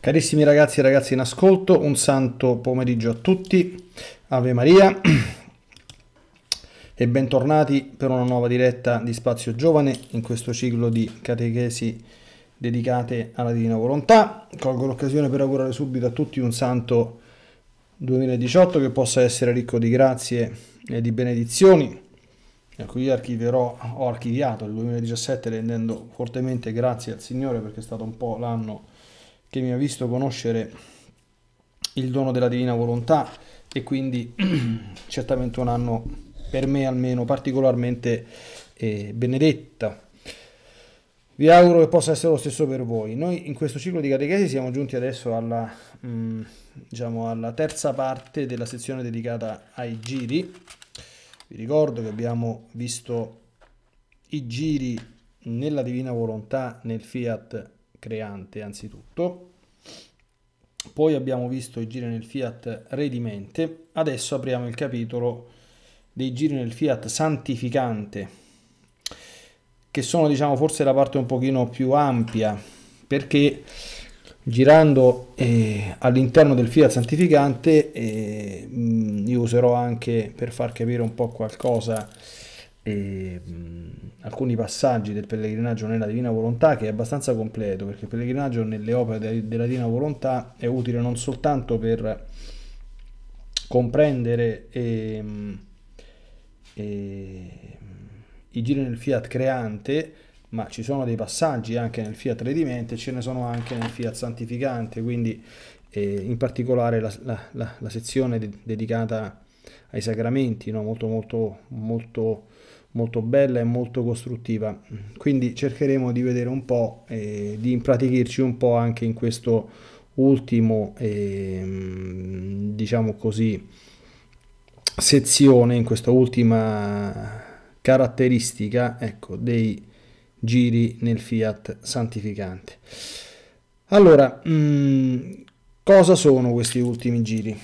Carissimi ragazzi e ragazze in ascolto, un santo pomeriggio a tutti, Ave Maria e bentornati per una nuova diretta di Spazio Giovane in questo ciclo di catechesi dedicate alla Divina Volontà. Colgo l'occasione per augurare subito a tutti un santo 2018 che possa essere ricco di grazie e di benedizioni. Ecco, io archiverò, ho archiviato il 2017 rendendo fortemente grazie al Signore perché è stato un po' l'anno che mi ha visto conoscere il dono della divina volontà e quindi certamente un anno per me almeno particolarmente eh, benedetta. Vi auguro che possa essere lo stesso per voi. Noi in questo ciclo di catechesi siamo giunti adesso alla, mh, mm, diciamo alla terza parte della sezione dedicata ai giri. Vi ricordo che abbiamo visto i giri nella divina volontà nel fiat creante anzitutto. Poi abbiamo visto i giri nel Fiat redimente, adesso apriamo il capitolo dei giri nel Fiat santificante che sono diciamo forse la parte un pochino più ampia perché girando eh, all'interno del Fiat Santificante eh, io userò anche per far capire un po' qualcosa e, mh, alcuni passaggi del pellegrinaggio nella Divina Volontà che è abbastanza completo perché il pellegrinaggio nelle opere de della Divina Volontà è utile non soltanto per comprendere e, e, i giri nel fiat creante ma ci sono dei passaggi anche nel fiat redimente ce ne sono anche nel fiat santificante quindi eh, in particolare la, la, la, la sezione de dedicata ai sacramenti no? molto molto molto molto bella e molto costruttiva. Quindi cercheremo di vedere un po', eh, di impratichirci un po' anche in questo ultimo, eh, diciamo così, sezione, in questa ultima caratteristica ecco, dei giri nel Fiat santificante. Allora, mh, mm, cosa sono questi ultimi giri?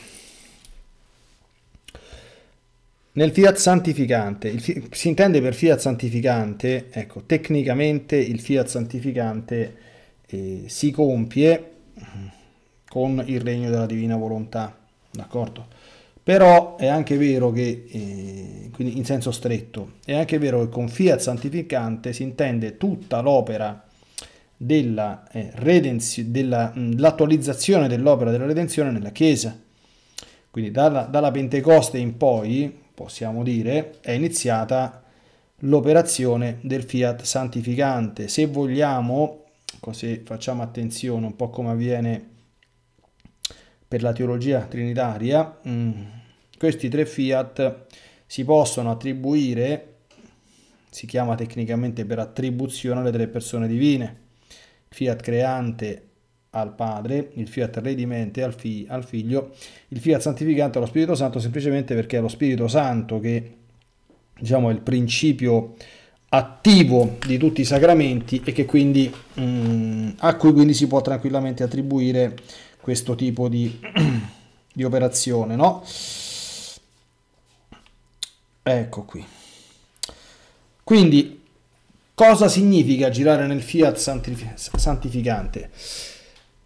Nel fiat santificante, fi si intende per fiat santificante, ecco, tecnicamente il fiat santificante eh, si compie con il regno della divina volontà, d'accordo? Però è anche vero che, eh, quindi in senso stretto, è anche vero che con fiat santificante si intende tutta l'opera della eh, dell mm, dell'opera della redenzione nella Chiesa. Quindi dalla, dalla Pentecoste in poi, possiamo dire, è iniziata l'operazione del fiat santificante. Se vogliamo, così facciamo attenzione, un po' come avviene per la teologia trinitaria, mm, questi tre fiat si possono attribuire, si chiama tecnicamente per attribuzione alle tre persone divine, fiat creante, al Padre, il Fiat redimente al, fi, al Figlio, il Fiat santificante allo Spirito Santo, semplicemente perché è lo Spirito Santo che diciamo, è il principio attivo di tutti i sacramenti e che quindi, mh, mm, a cui quindi si può tranquillamente attribuire questo tipo di, di operazione. No? Ecco qui. Quindi, cosa significa girare nel fiat santificante?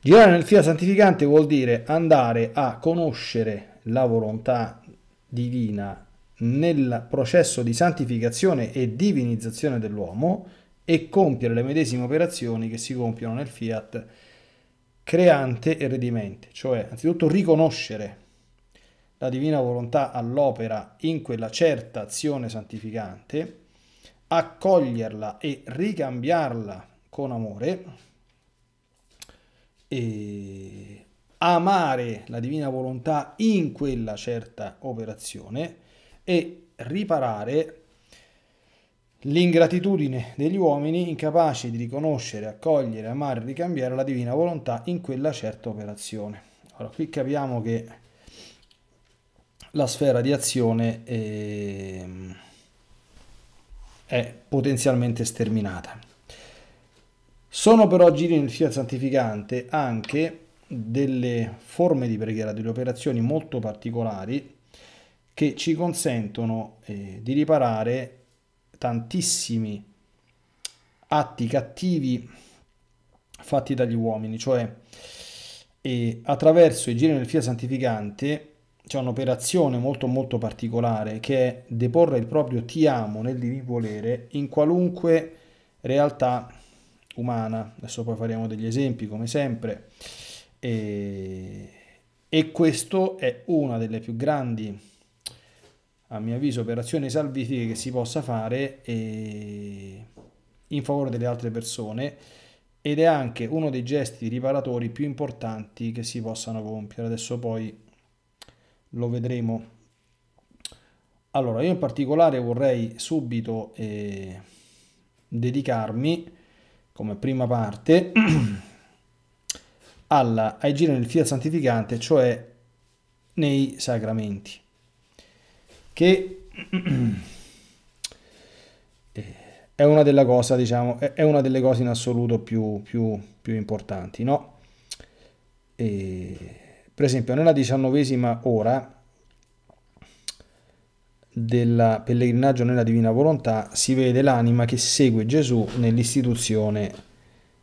Girare nel fiat santificante vuol dire andare a conoscere la volontà divina nel processo di santificazione e divinizzazione dell'uomo e compiere le medesime operazioni che si compiono nel fiat creante e redimente, cioè anzitutto riconoscere la divina volontà all'opera in quella certa azione santificante, accoglierla e ricambiarla con amore, eh, amare la divina volontà in quella certa operazione e riparare l'ingratitudine degli uomini incapaci di riconoscere, accogliere, amare e ricambiare la divina volontà in quella certa operazione. Ora qui capiamo che la sfera di azione è, ehm, è potenzialmente sterminata. Sono però giri nel fiat santificante anche delle forme di preghiera, delle operazioni molto particolari che ci consentono eh, di riparare tantissimi atti cattivi fatti dagli uomini, cioè eh, attraverso i giri nel fiat santificante c'è un'operazione molto molto particolare che è deporre il proprio ti amo nel volere in qualunque realtà umana, adesso poi faremo degli esempi come sempre, e, e questo è una delle più grandi, a mio avviso, operazioni salvifiche che si possa fare e, in favore delle altre persone ed è anche uno dei gesti riparatori più importanti che si possano compiere, adesso poi lo vedremo. Allora, io in particolare vorrei subito eh, dedicarmi come prima parte alla, ai giri nel fiat santificante, cioè nei sacramenti, che eh, è una, della cosa, diciamo, è una delle cose in assoluto più, più, più importanti. No? E, per esempio, nella diciannovesima ora, del pellegrinaggio nella divina volontà si vede l'anima che segue Gesù nell'istituzione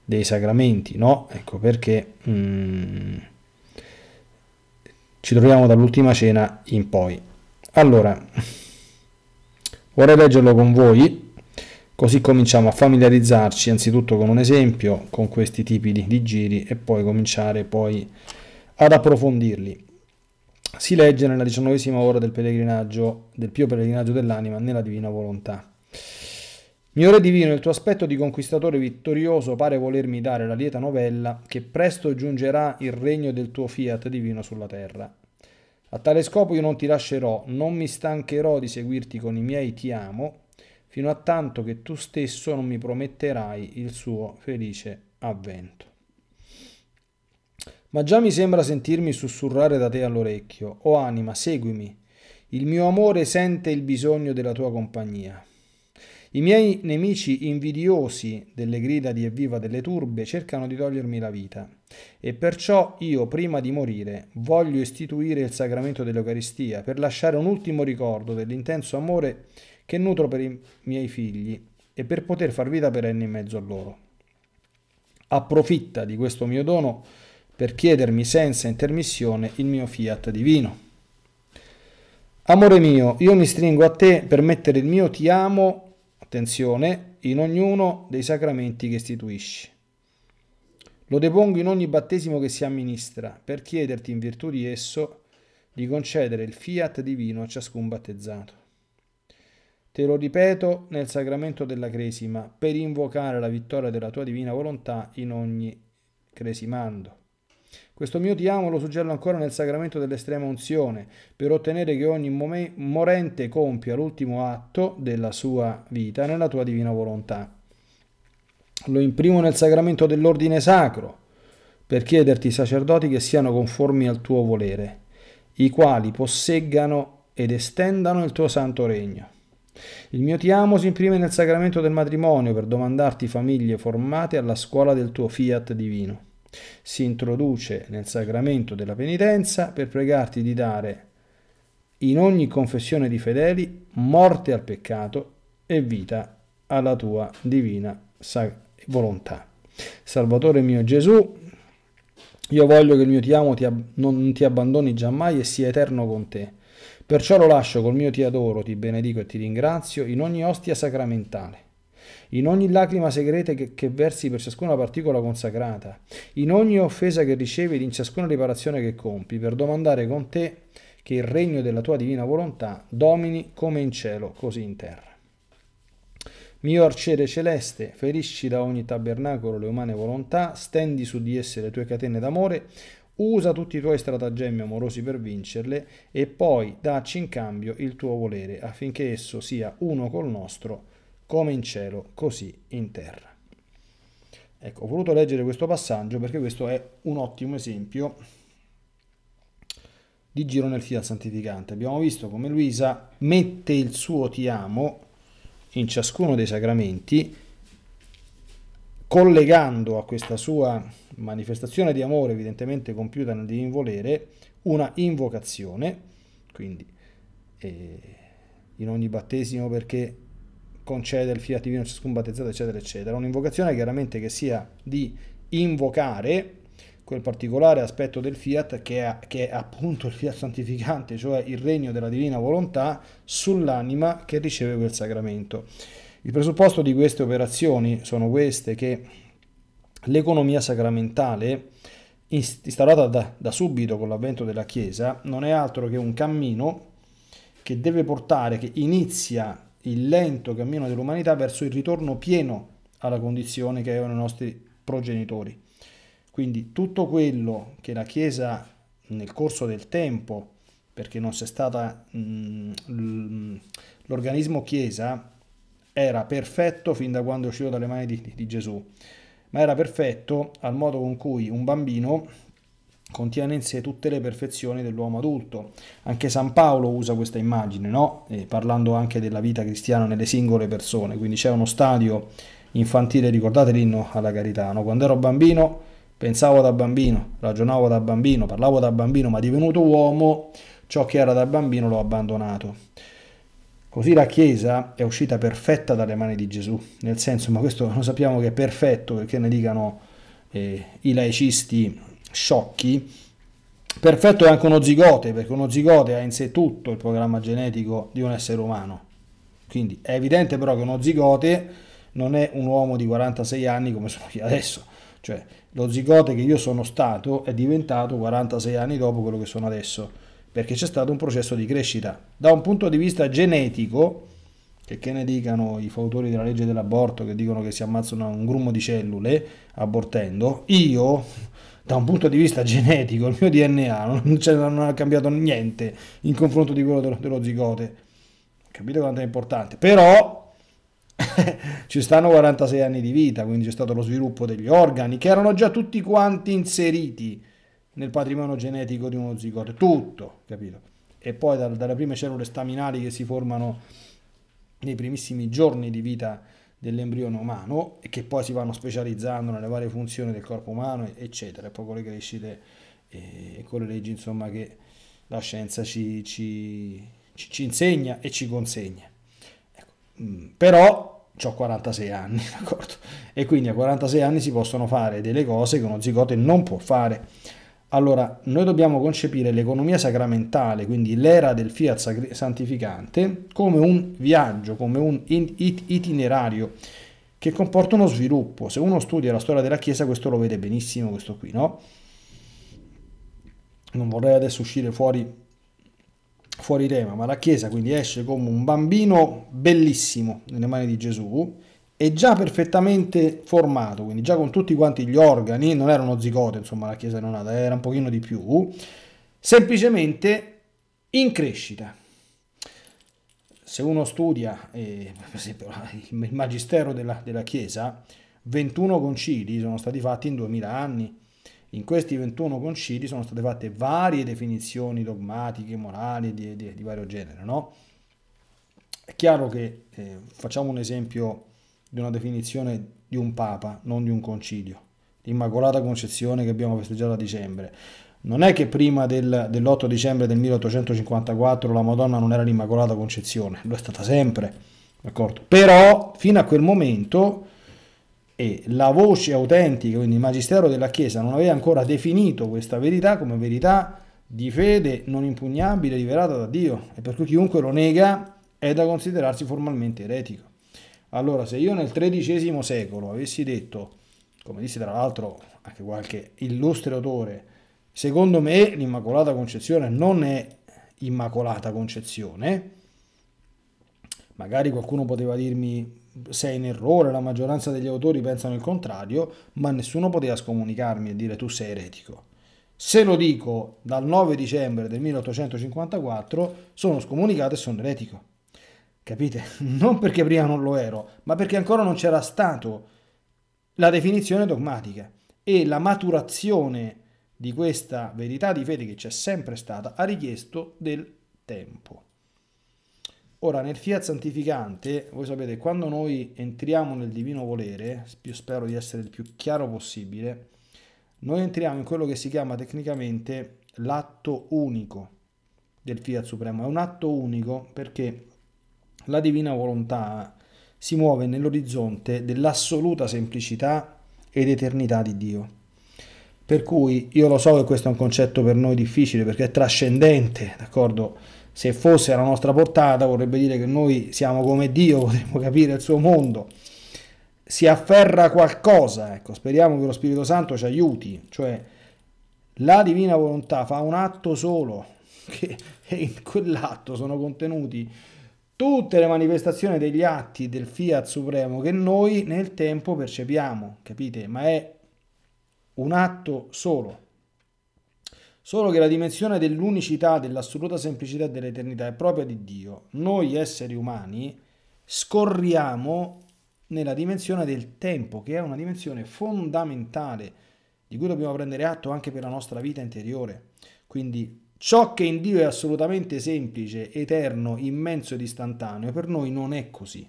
dei sacramenti, no? Ecco perché mm, ci troviamo dall'ultima cena in poi. Allora, vorrei leggerlo con voi, così cominciamo a familiarizzarci anzitutto con un esempio, con questi tipi di, di giri e poi cominciare poi ad approfondirli si legge nella diciannovesima ora del pellegrinaggio, del pio pellegrinaggio dell'anima nella divina volontà. Mio re divino, il tuo aspetto di conquistatore vittorioso pare volermi dare la lieta novella che presto giungerà il regno del tuo fiat divino sulla terra. A tale scopo io non ti lascerò, non mi stancherò di seguirti con i miei ti amo, fino a tanto che tu stesso non mi prometterai il suo felice avvento ma già mi sembra sentirmi sussurrare da te all'orecchio, o oh anima, seguimi, il mio amore sente il bisogno della tua compagnia. I miei nemici invidiosi delle grida di evviva delle turbe cercano di togliermi la vita e perciò io prima di morire voglio istituire il sacramento dell'Eucaristia per lasciare un ultimo ricordo dell'intenso amore che nutro per i miei figli e per poter far vita perenne in mezzo a loro. Approfitta di questo mio dono per chiedermi senza intermissione il mio fiat divino. Amore mio, io mi stringo a te per mettere il mio ti amo, attenzione, in ognuno dei sacramenti che istituisci. Lo depongo in ogni battesimo che si amministra, per chiederti in virtù di esso di concedere il fiat divino a ciascun battezzato. Te lo ripeto nel sacramento della cresima, per invocare la vittoria della tua divina volontà in ogni cresimando. Questo mio ti amo lo suggello ancora nel sacramento dell'estrema unzione, per ottenere che ogni morente compia l'ultimo atto della sua vita nella tua divina volontà. Lo imprimo nel sacramento dell'ordine sacro, per chiederti sacerdoti che siano conformi al tuo volere, i quali posseggano ed estendano il tuo santo regno. Il mio ti amo si imprime nel sacramento del matrimonio per domandarti famiglie formate alla scuola del tuo fiat divino si introduce nel sacramento della penitenza per pregarti di dare in ogni confessione di fedeli morte al peccato e vita alla tua divina volontà. Salvatore mio Gesù, io voglio che il mio ti amo ti non ti abbandoni giammai e sia eterno con te. Perciò lo lascio col mio ti adoro, ti benedico e ti ringrazio in ogni ostia sacramentale in ogni lacrima segreta che, che, versi per ciascuna particola consacrata, in ogni offesa che ricevi ed in ciascuna riparazione che compi, per domandare con te che il regno della tua divina volontà domini come in cielo, così in terra. Mio arciere celeste, ferisci da ogni tabernacolo le umane volontà, stendi su di esse le tue catene d'amore, usa tutti i tuoi stratagemmi amorosi per vincerle e poi dacci in cambio il tuo volere affinché esso sia uno col nostro volere come in cielo, così in terra. Ecco, ho voluto leggere questo passaggio perché questo è un ottimo esempio di giro nel fiat santificante. Abbiamo visto come Luisa mette il suo ti amo in ciascuno dei sacramenti, collegando a questa sua manifestazione di amore, evidentemente compiuta nel divin volere, una invocazione, quindi eh, in ogni battesimo perché concede il fiat divino a ciascun battezzato, eccetera, eccetera. Un'invocazione chiaramente che sia di invocare quel particolare aspetto del fiat che è, che è appunto il fiat santificante, cioè il regno della divina volontà sull'anima che riceve quel sacramento. Il presupposto di queste operazioni sono queste che l'economia sacramentale instaurata da, da, subito con l'avvento della Chiesa non è altro che un cammino che deve portare, che inizia il lento cammino dell'umanità verso il ritorno pieno alla condizione che avevano i nostri progenitori. Quindi tutto quello che la Chiesa nel corso del tempo, perché non c'è stata mm, l'organismo Chiesa, era perfetto fin da quando è uscito dalle mani di, di, Gesù, ma era perfetto al modo con cui un bambino contiene in sé tutte le perfezioni dell'uomo adulto. Anche San Paolo usa questa immagine, no? eh, parlando anche della vita cristiana nelle singole persone, quindi c'è uno stadio infantile, ricordate l'inno alla carità, no? quando ero bambino pensavo da bambino, ragionavo da bambino, parlavo da bambino, ma divenuto uomo ciò che era da bambino l'ho abbandonato. Così la Chiesa è uscita perfetta dalle mani di Gesù, nel senso, ma questo lo sappiamo che è perfetto perché ne dicano eh, i laicisti sciocchi, perfetto è anche uno zigote, perché uno zigote ha in sé tutto il programma genetico di un essere umano. Quindi è evidente però che uno zigote non è un uomo di 46 anni come sono io adesso. Cioè, lo zigote che io sono stato è diventato 46 anni dopo quello che sono adesso, perché c'è stato un processo di crescita. Da un punto di vista genetico, che, che ne dicano i fautori della legge dell'aborto che dicono che si ammazzano un grumo di cellule abortendo, io da un punto di vista genetico, il mio DNA non, cioè, non ha cambiato niente in confronto di quello dello, dello zigote. Capite quanto è importante? Però ci stanno 46 anni di vita, quindi c'è stato lo sviluppo degli organi che erano già tutti quanti inseriti nel patrimonio genetico di uno zigote, tutto, capito? E poi dalle prime cellule staminali che si formano nei primissimi giorni di vita dell'embrione umano e che poi si vanno specializzando nelle varie funzioni del corpo umano, eccetera, e poi con le crescite eh, e con le leggi insomma, che la scienza ci, ci, ci insegna e ci consegna. Ecco. Mm, però ho 46 anni, d'accordo? E quindi a 46 anni si possono fare delle cose che uno zigote non può fare. Allora, noi dobbiamo concepire l'economia sacramentale, quindi l'era del fiat santificante, come un viaggio, come un itinerario che comporta uno sviluppo. Se uno studia la storia della Chiesa, questo lo vede benissimo, questo qui, no? Non vorrei adesso uscire fuori, fuori tema, ma la Chiesa quindi esce come un bambino bellissimo nelle mani di Gesù, è già perfettamente formato, quindi già con tutti quanti gli organi, non era uno zigote, insomma, la chiesa non nata, era un pochino di più, semplicemente in crescita. Se uno studia, eh, per esempio, il magistero della, della Chiesa, 21 concili sono stati fatti in 2000 anni. In questi 21 concili sono state fatte varie definizioni dogmatiche, morali, di, di, di vario genere. No? È chiaro che, eh, facciamo un esempio di una definizione di un papa, non di un concilio. L'Immacolata Concezione che abbiamo festeggiato a dicembre. Non è che prima del, dell'8 dicembre del 1854 la Madonna non era l'Immacolata Concezione, lo è stata sempre, d'accordo? Però fino a quel momento e la voce autentica, quindi il magistero della Chiesa, non aveva ancora definito questa verità come verità di fede non impugnabile rivelata da Dio e per cui chiunque lo nega è da considerarsi formalmente eretico. Allora, se io nel XIII secolo avessi detto, come disse tra l'altro anche qualche illustre autore, secondo me l'Immacolata Concezione non è Immacolata Concezione, magari qualcuno poteva dirmi sei in errore, la maggioranza degli autori pensano il contrario, ma nessuno poteva scomunicarmi e dire tu sei eretico. Se lo dico dal 9 dicembre del 1854 sono scomunicato e sono eretico. Capite? Non perché prima non lo ero, ma perché ancora non c'era stato la definizione dogmatica e la maturazione di questa verità di fede che c'è sempre stata ha richiesto del tempo. Ora, nel fiat santificante, voi sapete, quando noi entriamo nel divino volere, io spero di essere il più chiaro possibile, noi entriamo in quello che si chiama tecnicamente l'atto unico del fiat supremo. È un atto unico perché la divina volontà si muove nell'orizzonte dell'assoluta semplicità ed eternità di Dio. Per cui io lo so che questo è un concetto per noi difficile perché è trascendente, d'accordo? Se fosse alla nostra portata vorrebbe dire che noi siamo come Dio, potremmo capire il suo mondo. Si afferra qualcosa, ecco, speriamo che lo Spirito Santo ci aiuti, cioè la divina volontà fa un atto solo, che in quell'atto sono contenuti tutte le manifestazioni degli atti del Fiat Supremo che noi nel tempo percepiamo, capite? Ma è un atto solo. Solo che la dimensione dell'unicità, dell'assoluta semplicità dell'eternità è propria di Dio. Noi esseri umani scorriamo nella dimensione del tempo, che è una dimensione fondamentale, di cui dobbiamo prendere atto anche per la nostra vita interiore. Quindi Ciò che in Dio è assolutamente semplice, eterno, immenso ed istantaneo, per noi non è così.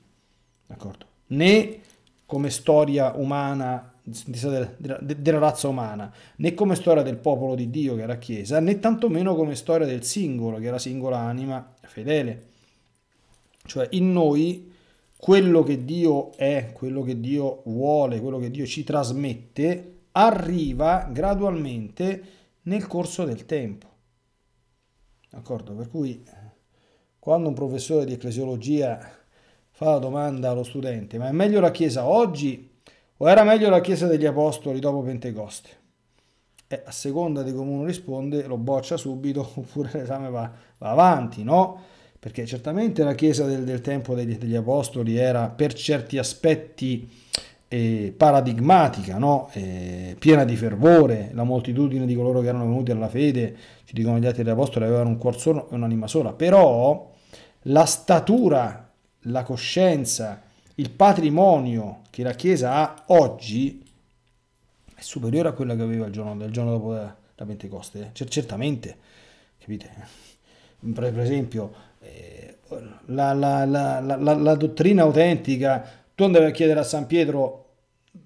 D'accordo? Né come storia umana della razza umana, né come storia del popolo di Dio che era Chiesa, né tantomeno come storia del singolo che era singola anima fedele. Cioè in noi quello che Dio è, quello che Dio vuole, quello che Dio ci trasmette, arriva gradualmente nel corso del tempo. D'accordo? Per cui quando un professore di ecclesiologia fa la domanda allo studente, ma è meglio la Chiesa oggi o era meglio la Chiesa degli Apostoli dopo Pentecoste? E a seconda di come uno risponde lo boccia subito oppure l'esame va, va avanti, no? Perché certamente la Chiesa del, del tempo degli, degli Apostoli era per certi aspetti eh, paradigmatica, no? eh, piena di fervore, la moltitudine di coloro che erano venuti alla fede, ci dicono gli atti degli apostoli, avevano un cuor solo e un'anima sola, però la statura, la coscienza, il patrimonio che la Chiesa ha oggi è superiore a quella che aveva il giorno, il giorno dopo la, la Pentecoste, cioè, certamente, capite? Per, esempio, eh, la, la, la, la, dottrina autentica tu andavi a chiedere a San Pietro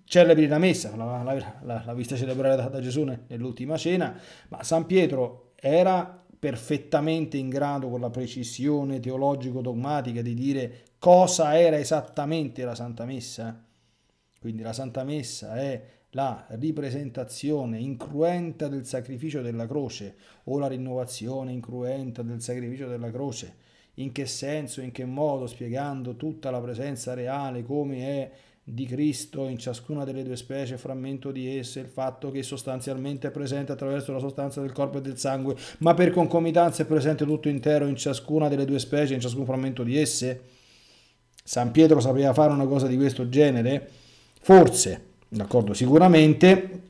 celebri la messa, la, la, la, la vista celebrare da, da Gesù nell'ultima cena, ma San Pietro era perfettamente in grado con la precisione teologico-dogmatica di dire cosa era esattamente la Santa Messa. Quindi la Santa Messa è la ripresentazione incruenta del sacrificio della croce o la rinnovazione incruenta del sacrificio della croce in che senso, in che modo, spiegando tutta la presenza reale, come è di Cristo in ciascuna delle due specie, frammento di esse, il fatto che sostanzialmente è presente attraverso la sostanza del corpo e del sangue, ma per concomitanza è presente tutto intero in ciascuna delle due specie, in ciascun frammento di esse? San Pietro sapeva fare una cosa di questo genere? Forse, d'accordo, sicuramente,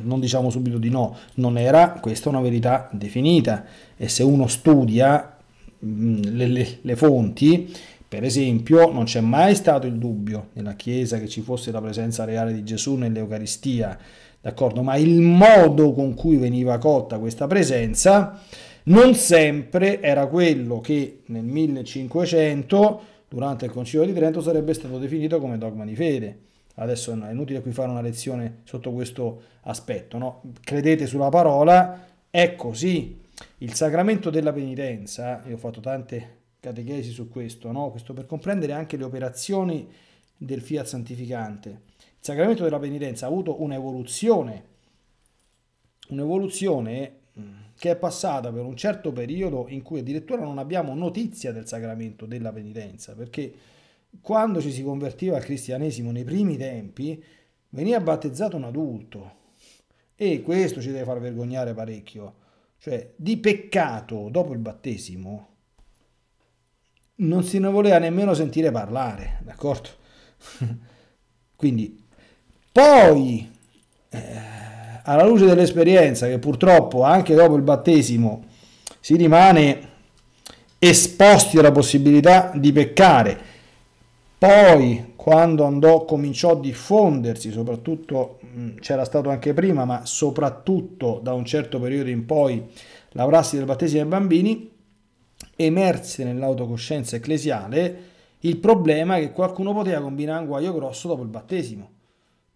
non diciamo subito di no, non era questa una verità definita e se uno studia Mm, le, le, le fonti, per esempio, non c'è mai stato il dubbio nella Chiesa che ci fosse la presenza reale di Gesù nell'Eucaristia, d'accordo? Ma il modo con cui veniva cotta questa presenza non sempre era quello che nel 1500, durante il Concilio di Trento, sarebbe stato definito come dogma di fede. Adesso è inutile qui fare una lezione sotto questo aspetto, no? Credete sulla parola, è così il sacramento della penitenza, io ho fatto tante catechesi su questo, no? questo per comprendere anche le operazioni del fiat santificante. Il sacramento della penitenza ha avuto un'evoluzione, un'evoluzione mm, che è passata per un certo periodo in cui addirittura non abbiamo notizia del sacramento della penitenza, perché quando ci si convertiva al cristianesimo nei primi tempi veniva battezzato un adulto e questo ci deve far vergognare parecchio cioè di peccato dopo il battesimo, non si ne voleva nemmeno sentire parlare, d'accordo? Quindi, poi, eh, alla luce dell'esperienza, che purtroppo anche dopo il battesimo si rimane esposti alla possibilità di peccare, poi quando andò cominciò a diffondersi, soprattutto c'era stato anche prima, ma soprattutto da un certo periodo in poi la prassi del battesimo ai bambini, emerse nell'autocoscienza ecclesiale il problema che qualcuno poteva combinare un guaio grosso dopo il battesimo.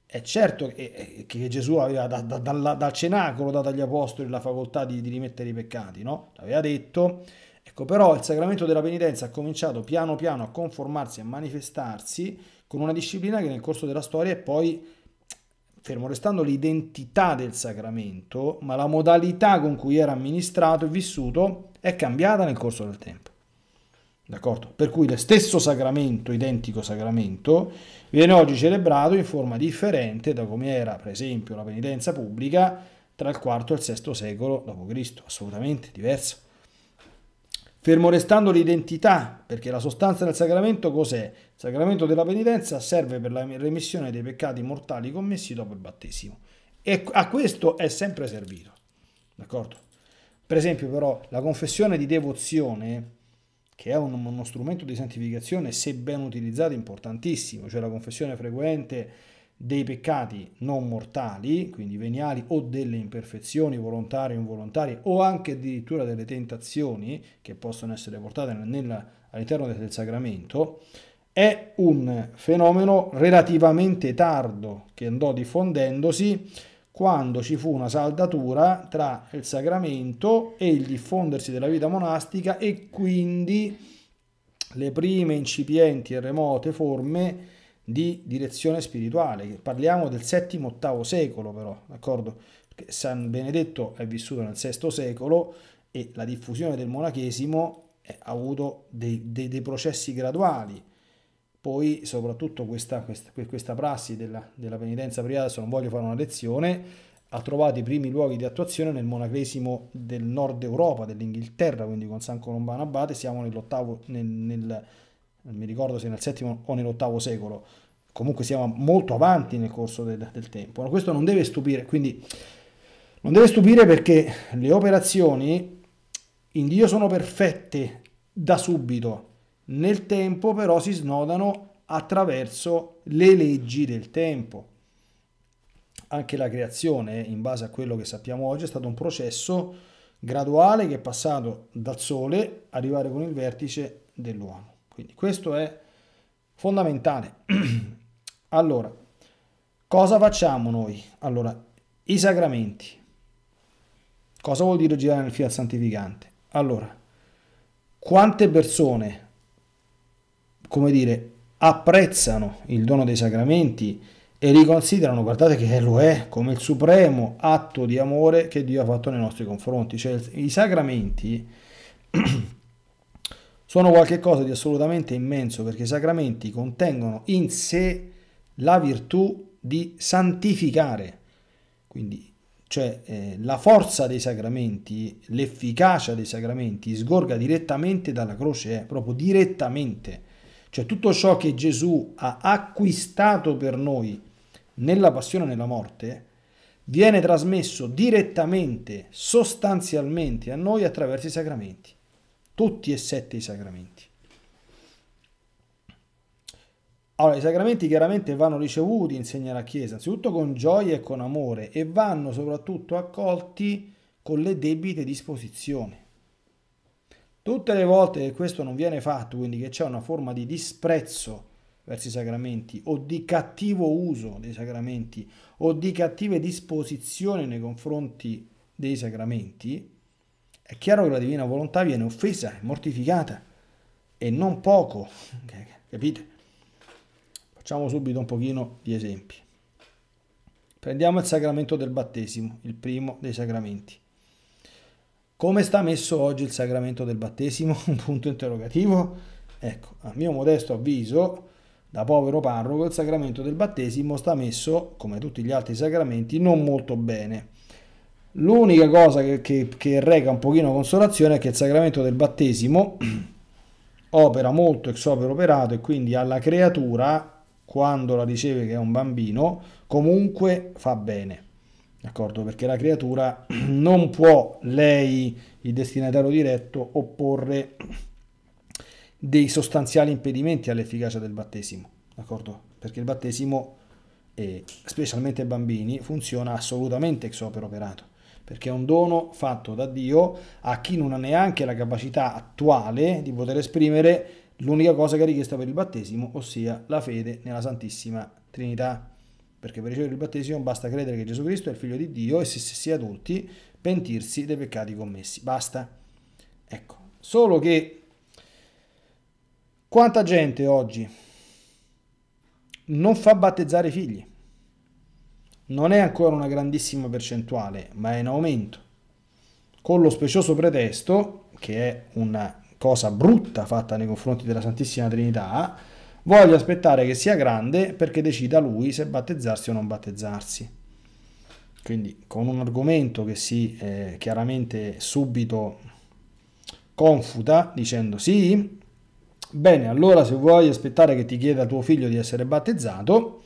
È certo che, eh, che Gesù aveva da, da, dal, dal, cenacolo dato agli apostoli la facoltà di, di rimettere i peccati, no? L'aveva detto. Ecco, però il sacramento della penitenza ha cominciato piano piano a conformarsi, a manifestarsi con una disciplina che nel corso della storia è poi, fermo restando l'identità del sacramento, ma la modalità con cui era amministrato e vissuto è cambiata nel corso del tempo. D'accordo? Per cui lo stesso sacramento, identico sacramento, viene oggi celebrato in forma differente da come era, per esempio, la penitenza pubblica tra il IV e il VI secolo d.C., assolutamente diverso. Fermo restando l'identità, perché la sostanza del sacramento cos'è? Il sacramento della penitenza serve per la remissione dei peccati mortali commessi dopo il battesimo. E a questo è sempre servito. D'accordo? Per esempio, però, la confessione di devozione, che è un, uno strumento di santificazione, se ben utilizzato, importantissimo, cioè la confessione frequente dei peccati non mortali, quindi veniali o delle imperfezioni volontarie o involontarie o anche addirittura delle tentazioni che possono essere portate all'interno del sacramento, è un fenomeno relativamente tardo che andò diffondendosi quando ci fu una saldatura tra il sacramento e il diffondersi della vita monastica e quindi le prime incipienti e remote forme di direzione spirituale. Parliamo del VII-VIII secolo però, d'accordo? Perché San Benedetto è vissuto nel VI secolo e la diffusione del monachesimo ha avuto dei, dei, dei processi graduali. Poi soprattutto questa, questa, questa prassi della, della, penitenza privata, adesso non voglio fare una lezione, ha trovato i primi luoghi di attuazione nel monachesimo del nord Europa, dell'Inghilterra, quindi con San Colombano Abate siamo nell'ottavo, nel, nel, non mi ricordo se nel VII o nell'ottavo secolo comunque siamo molto avanti nel corso del, del tempo. questo non deve stupire, quindi non deve stupire perché le operazioni in Dio sono perfette da subito, nel tempo però si snodano attraverso le leggi del tempo. Anche la creazione, eh, in base a quello che sappiamo oggi, è stato un processo graduale che è passato dal Sole arrivare con il vertice dell'uomo. Quindi questo è fondamentale. Allora, cosa facciamo noi? Allora, i sacramenti. Cosa vuol dire girare nel fiat santificante? Allora, quante persone, come dire, apprezzano il dono dei sacramenti e li considerano, guardate che lo è, come il supremo atto di amore che Dio ha fatto nei nostri confronti. Cioè, i sacramenti sono qualcosa di assolutamente immenso perché i sacramenti contengono in sé la virtù di santificare, quindi cioè eh, la forza dei sacramenti, l'efficacia dei sacramenti sgorga direttamente dalla croce, eh, proprio direttamente. Cioè tutto ciò che Gesù ha acquistato per noi nella passione e nella morte viene trasmesso direttamente, sostanzialmente a noi attraverso i sacramenti, tutti e sette i sacramenti. Allora, i sacramenti chiaramente vanno ricevuti, insegna la Chiesa, anzitutto con gioia e con amore e vanno soprattutto accolti con le debite disposizioni. Tutte le volte che questo non viene fatto, quindi che c'è una forma di disprezzo verso i sacramenti o di cattivo uso dei sacramenti o di cattive disposizioni nei confronti dei sacramenti, è chiaro che la divina volontà viene offesa, mortificata e non poco, capite? Facciamo subito un pochino di esempi. Prendiamo il sacramento del battesimo, il primo dei sacramenti. Come sta messo oggi il sacramento del battesimo? Un punto interrogativo? Ecco, a mio modesto avviso, da povero parroco, il sacramento del battesimo sta messo, come tutti gli altri sacramenti, non molto bene. L'unica cosa che, che, che reca un pochino consolazione è che il sacramento del battesimo opera molto ex opera operato e quindi alla creatura quando la riceve che è un bambino, comunque fa bene. D'accordo? Perché la creatura non può lei, il destinatario diretto, opporre dei sostanziali impedimenti all'efficacia del battesimo. D'accordo? Perché il battesimo, eh, specialmente ai bambini, funziona assolutamente ex opera operato. Perché è un dono fatto da Dio a chi non ha neanche la capacità attuale di poter esprimere l'unica cosa che è richiesta per il battesimo, ossia la fede nella Santissima Trinità. Perché per ricevere il battesimo basta credere che Gesù Cristo è il figlio di Dio e se si è adulti pentirsi dei peccati commessi. Basta. Ecco, solo che quanta gente oggi non fa battezzare i figli? Non è ancora una grandissima percentuale, ma è in aumento. Con lo specioso pretesto, che è una cosa brutta fatta nei confronti della Santissima Trinità, voglio aspettare che sia grande perché decida lui se battezzarsi o non battezzarsi. Quindi con un argomento che si eh, chiaramente subito confuta dicendo sì, bene, allora se vuoi aspettare che ti chieda tuo figlio di essere battezzato,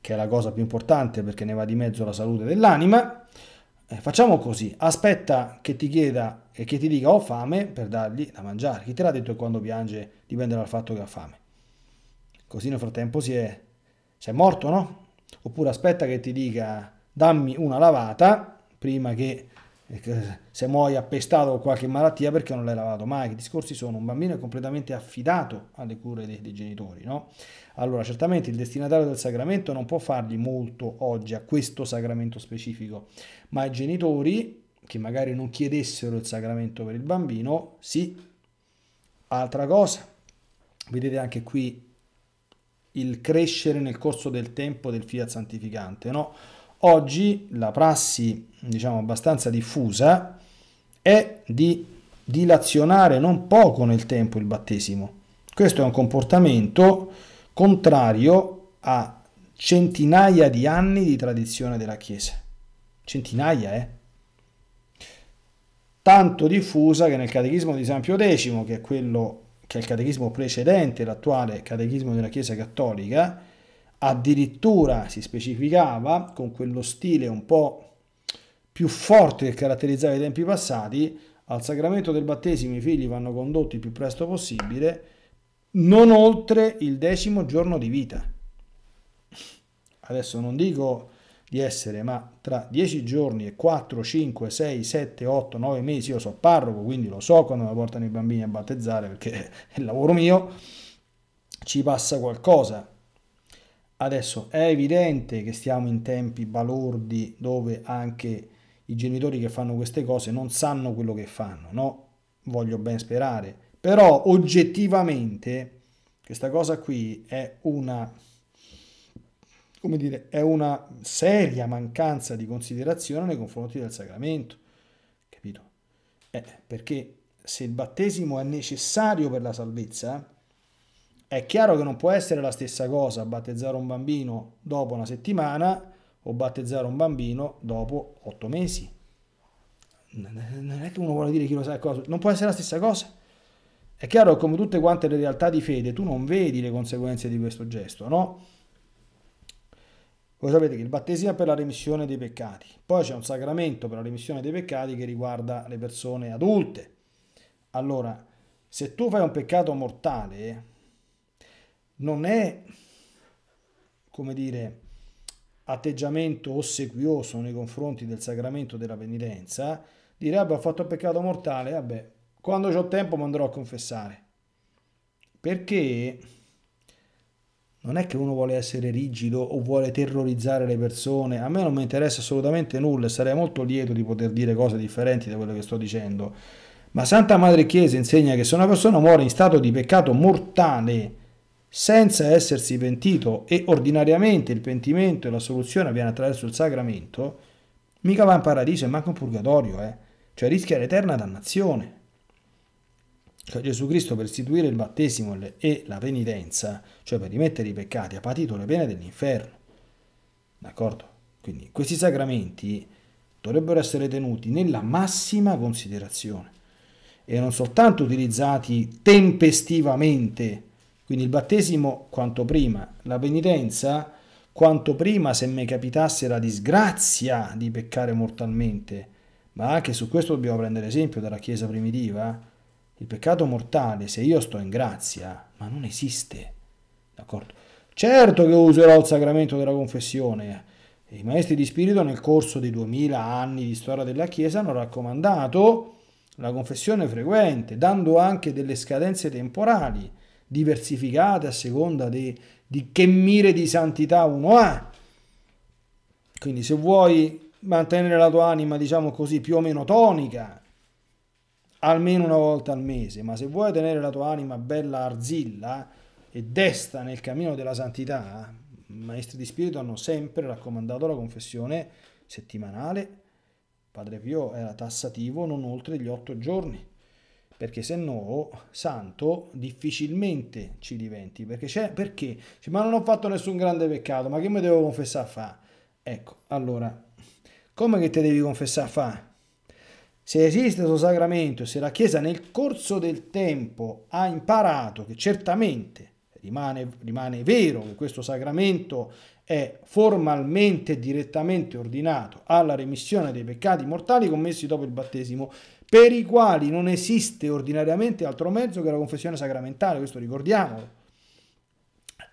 che è la cosa più importante perché ne va di mezzo la salute dell'anima, eh, facciamo così, aspetta che ti chieda e che ti dica ho fame per dargli da mangiare. Chi te l'ha detto che quando piange dipende dal fatto che ha fame? Così nel frattempo si è, si è morto, no? Oppure aspetta che ti dica dammi una lavata prima eh, che se muoia appestato o qualche malattia perché non l'hai lavato mai. I discorsi sono un bambino è completamente affidato alle cure dei, dei, genitori, no? Allora, certamente il destinatario del sacramento non può fargli molto oggi a questo sacramento specifico, ma i genitori che magari non chiedessero il sacramento per il bambino, sì. Altra cosa, vedete anche qui il crescere nel corso del tempo del fiat santificante, no? Oggi la prassi, diciamo, abbastanza diffusa è di dilazionare non poco nel tempo il battesimo. Questo è un comportamento contrario a centinaia di anni di tradizione della Chiesa. Centinaia, eh? tanto diffusa che nel Catechismo di San Pio X, che è quello che è il catechismo precedente, l'attuale catechismo della Chiesa Cattolica, addirittura si specificava con quello stile un po' più forte che caratterizzava i tempi passati, al sacramento del battesimo i figli vanno condotti il più presto possibile, non oltre il decimo giorno di vita. Adesso non dico di essere, ma tra 10 giorni e 4, 5, 6, 7, 8, 9 mesi io so parroco, quindi lo so quando mi portano i bambini a battezzare perché è il lavoro mio, ci passa qualcosa. Adesso è evidente che stiamo in tempi balordi dove anche i genitori che fanno queste cose non sanno quello che fanno, no? Voglio ben sperare. Però oggettivamente questa cosa qui è una come dire, è una seria mancanza di considerazione nei confronti del sacramento, capito? Eh, perché se il battesimo è necessario per la salvezza, è chiaro che non può essere la stessa cosa battezzare un bambino dopo una settimana o battezzare un bambino dopo otto mesi. Non è che uno vuole dire chi lo sa cosa, non può essere la stessa cosa. È chiaro che come tutte quante le realtà di fede, tu non vedi le conseguenze di questo gesto, no? Voi sapete che il battesimo è per la remissione dei peccati, poi c'è un sacramento per la remissione dei peccati che riguarda le persone adulte. Allora, se tu fai un peccato mortale, non è, come dire, atteggiamento ossequioso nei confronti del sacramento della penitenza, dire, vabbè, ah ho fatto un peccato mortale, vabbè, quando ho tempo mi andrò a confessare. Perché non è che uno vuole essere rigido o vuole terrorizzare le persone, a me non mi interessa assolutamente nulla e sarei molto lieto di poter dire cose differenti da quello che sto dicendo. Ma Santa Madre Chiesa insegna che se una persona muore in stato di peccato mortale senza essersi pentito e ordinariamente il pentimento e la soluzione avviene attraverso il sacramento, mica va in paradiso e manca un purgatorio, eh? cioè rischia l'eterna dannazione. Cioè Gesù Cristo per istituire il battesimo e la penitenza, cioè per rimettere i peccati, ha patito le pene dell'inferno. D'accordo? Quindi questi sacramenti dovrebbero essere tenuti nella massima considerazione e non soltanto utilizzati tempestivamente, quindi il battesimo quanto prima, la penitenza quanto prima se mi capitasse la disgrazia di peccare mortalmente, ma anche su questo dobbiamo prendere esempio dalla Chiesa primitiva, il peccato mortale, se io sto in grazia, ma non esiste. D'accordo? Certo che userò il sacramento della confessione. I maestri di spirito nel corso dei duemila anni di storia della Chiesa hanno raccomandato la confessione frequente, dando anche delle scadenze temporali diversificate a seconda di, di che mire di santità uno ha. Quindi se vuoi mantenere la tua anima, diciamo così, più o meno tonica, almeno una volta al mese, ma se vuoi tenere la tua anima bella arzilla e desta nel cammino della santità, maestri di spirito hanno sempre raccomandato la confessione settimanale. Padre Pio era tassativo non oltre gli otto giorni, perché se no santo difficilmente ci diventi, perché c'è, perché? ma non ho fatto nessun grande peccato, ma che mi devo confessare a fa? Ecco, allora, come che te devi confessare a fa? Se esiste questo sacramento e se la Chiesa nel corso del tempo ha imparato che certamente rimane, rimane vero che questo sacramento è formalmente e direttamente ordinato alla remissione dei peccati mortali commessi dopo il battesimo, per i quali non esiste ordinariamente altro mezzo che la confessione sacramentale, questo ricordiamolo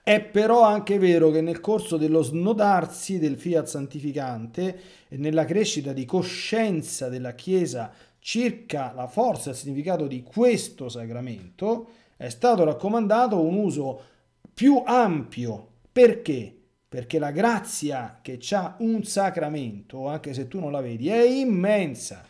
è però anche vero che nel corso dello snodarsi del fiat santificante e nella crescita di coscienza della Chiesa circa la forza e il significato di questo sacramento, è stato raccomandato un uso più ampio. Perché? Perché la grazia che ha un sacramento, anche se tu non la vedi, è immensa.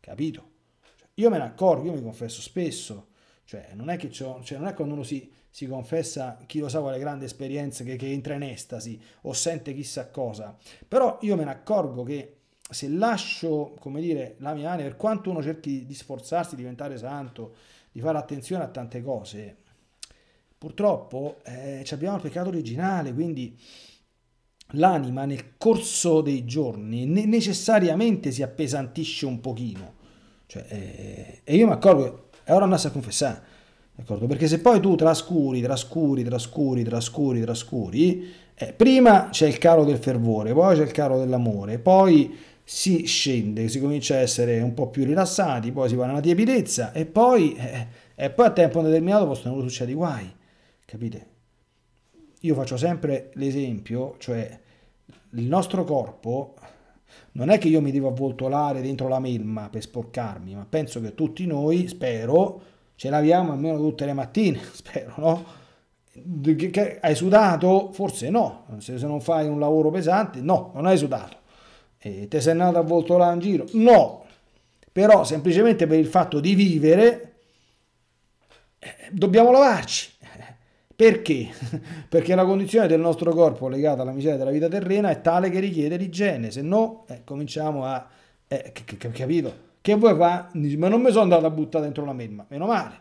Capito? Cioè, io me ne accorgo, io mi confesso spesso. Cioè, non è che, cioè, non è quando uno si si confessa chi lo sa quale grande esperienza che, che entra in estasi o sente chissà cosa. Però io me ne accorgo che se lascio, come dire, la mia anima, per quanto uno cerchi di sforzarsi, di diventare santo, di fare attenzione a tante cose, purtroppo eh, abbiamo il peccato originale, quindi l'anima nel corso dei giorni ne necessariamente si appesantisce un pochino. Cioè, eh, e io mi accorgo, è ora andasse a confessare D'accordo? Perché se poi tu trascuri, trascuri, trascuri, trascuri, trascuri, eh, prima c'è il calo del fervore, poi c'è il calo dell'amore, poi si scende, si comincia a essere un po' più rilassati, poi si va nella tiepidezza e poi, eh, e poi a tempo determinato possono succedere i guai, capite? Io faccio sempre l'esempio, cioè il nostro corpo non è che io mi devo avvoltolare dentro la melma per sporcarmi, ma penso che tutti noi, spero, ce laviamo almeno tutte le mattine, spero, no? Che hai sudato? Forse no, se, non fai un lavoro pesante, no, non hai sudato. E te sei andato a volto là in giro? No, però semplicemente per il fatto di vivere eh, dobbiamo lavarci. Perché? Perché la condizione del nostro corpo legata alla miseria della vita terrena è tale che richiede l'igiene, se no eh, cominciamo a... Eh, capito? che vuoi fare? Ma non mi sono andato a buttare dentro la merma, meno male.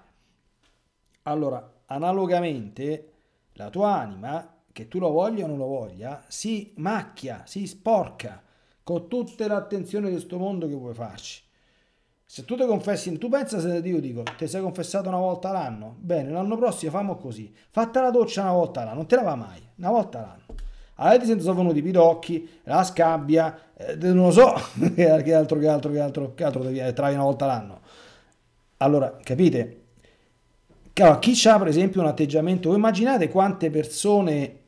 Allora, analogamente, la tua anima, che tu lo voglia o non lo voglia, si macchia, si sporca con tutta l'attenzione di questo mondo che vuoi farci. Se tu ti confessi, tu pensa se io dico, ti sei confessato una volta l'anno? Bene, l'anno prossimo famo così. Fatta la doccia una volta l'anno, non te la va mai, una volta l'anno. Avete sentito sono venuti i pidocchi, la scabbia, eh, non lo so che altro, che altro, che altro, che altro devi, eh, trai una volta l'anno. Allora, capite? Allora, chi ha per esempio un atteggiamento, immaginate quante persone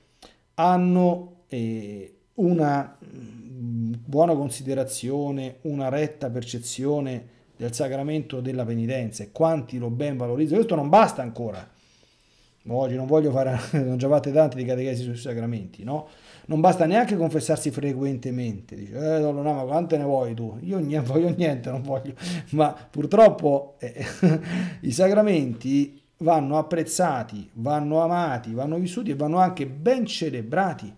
hanno eh, una mm, buona considerazione, una retta percezione del sacramento della penitenza e quanti lo ben valorizzano. Questo non basta ancora. Oggi non voglio fare, non già fate tanti di catechesi sui sacramenti, no? non basta neanche confessarsi frequentemente, dice, eh no, no, ma quante ne vuoi tu? Io non voglio niente, non voglio, ma purtroppo eh, i sacramenti vanno apprezzati, vanno amati, vanno vissuti e vanno anche ben celebrati.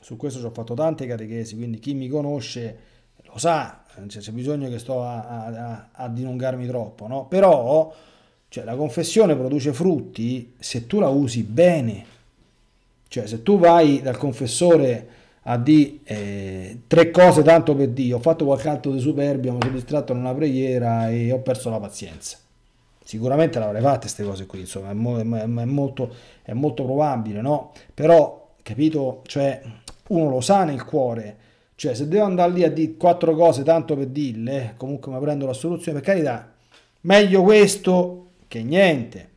Su questo ci ho fatto tante catechesi, quindi chi mi conosce lo sa, eh, cioè, c'è bisogno che sto a, a, a dilungarmi troppo, no? Però cioè, la confessione produce frutti se tu la usi bene cioè se tu vai dal confessore a dire eh, tre cose tanto per Dio, ho fatto qualche atto di superbia, mi sono distratto in una preghiera e ho perso la pazienza. Sicuramente l'avrei fatta queste cose qui, insomma, è, mo- è, molto, è molto probabile, no? Però, capito, cioè, uno lo sa nel cuore, cioè se devo andare lì a dire quattro cose tanto per dirle, eh, comunque mi prendo la soluzione, per carità, meglio questo che niente.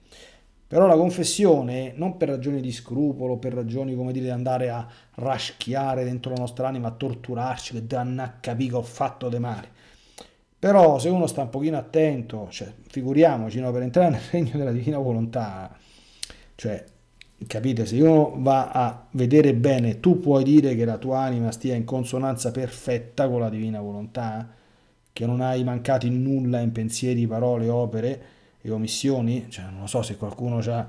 Però la confessione, non per ragioni di scrupolo, per ragioni come dire di andare a raschiare dentro la nostra anima, a torturarci, che danna capì che ho fatto de male. Però se uno sta un pochino attento, cioè, figuriamoci, no, per entrare nel regno della divina volontà, cioè, capite, se uno va a vedere bene, tu puoi dire che la tua anima stia in consonanza perfetta con la divina volontà, che non hai mancato in nulla in pensieri, parole, opere, le omissioni, cioè, non so se qualcuno ha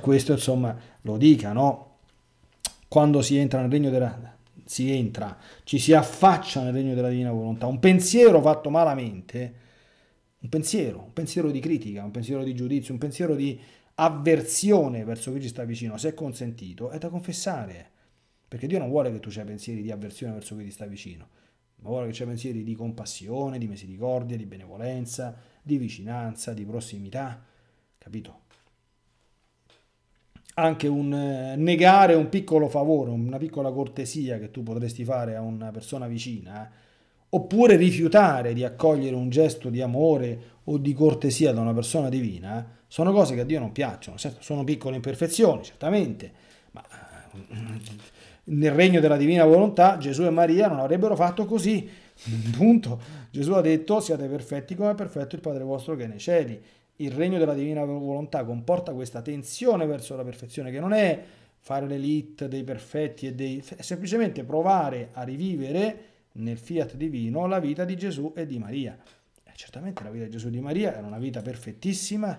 questo, insomma, lo dica, no? Quando si entra nel regno della si entra, ci si affaccia nel regno della divina volontà, un pensiero fatto malamente, un pensiero, un pensiero di critica, un pensiero di giudizio, un pensiero di avversione verso chi ci sta vicino, se è consentito, è da confessare, perché Dio non vuole che tu hai pensieri di avversione verso chi ti sta vicino, ma vuole che c'è pensieri di compassione, di misericordia, di benevolenza, di vicinanza, di prossimità, capito? Anche un eh, negare un piccolo favore, una piccola cortesia che tu potresti fare a una persona vicina, eh? oppure rifiutare di accogliere un gesto di amore o di cortesia da una persona divina, eh? sono cose che a Dio non piacciono, certo, sono piccole imperfezioni, certamente, ma eh, nel regno della divina volontà Gesù e Maria non avrebbero fatto così, Punto. Gesù ha detto siate perfetti come è perfetto il Padre vostro che è nei cieli. Il regno della divina volontà comporta questa tensione verso la perfezione che non è fare l'elite dei perfetti e dei... è semplicemente provare a rivivere nel fiat divino la vita di Gesù e di Maria. Eh, certamente la vita di Gesù e di Maria era una vita perfettissima,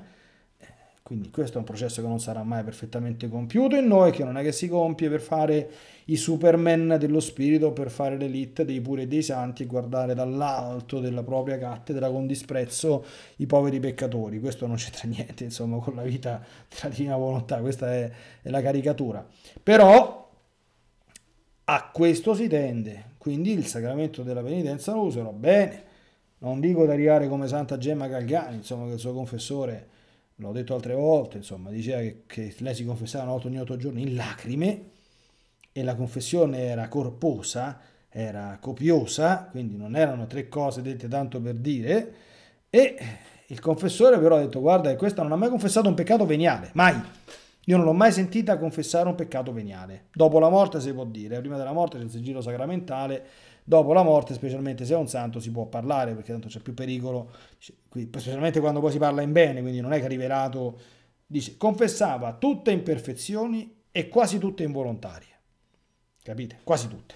quindi questo è un processo che non sarà mai perfettamente compiuto in noi, che non è che si compie per fare i superman dello spirito, per fare l'elite dei pure e dei santi e guardare dall'alto della propria cattedra con disprezzo i poveri peccatori. Questo non c'entra niente, insomma, con la vita della divina volontà, questa è, è la caricatura. Però a questo si tende, quindi il sacramento della penitenza lo userò bene. Non dico di arrivare come Santa Gemma Galgani, insomma, che il suo confessore l'ho detto altre volte, insomma, diceva che, che lei si confessava 8 ogni otto giorni in lacrime e la confessione era corposa, era copiosa, quindi non erano tre cose dette tanto per dire, e il confessore però ha detto guarda questa non ha mai confessato un peccato veniale, mai. Io non l'ho mai sentita confessare un peccato veniale. Dopo la morte si può dire, prima della morte c'è il sigillo sacramentale, dopo la morte, specialmente se è un santo, si può parlare perché tanto c'è più pericolo, specialmente quando poi si parla in bene, quindi non è che ha rivelato, dice, confessava tutte imperfezioni e quasi tutte involontarie, capite? Quasi tutte.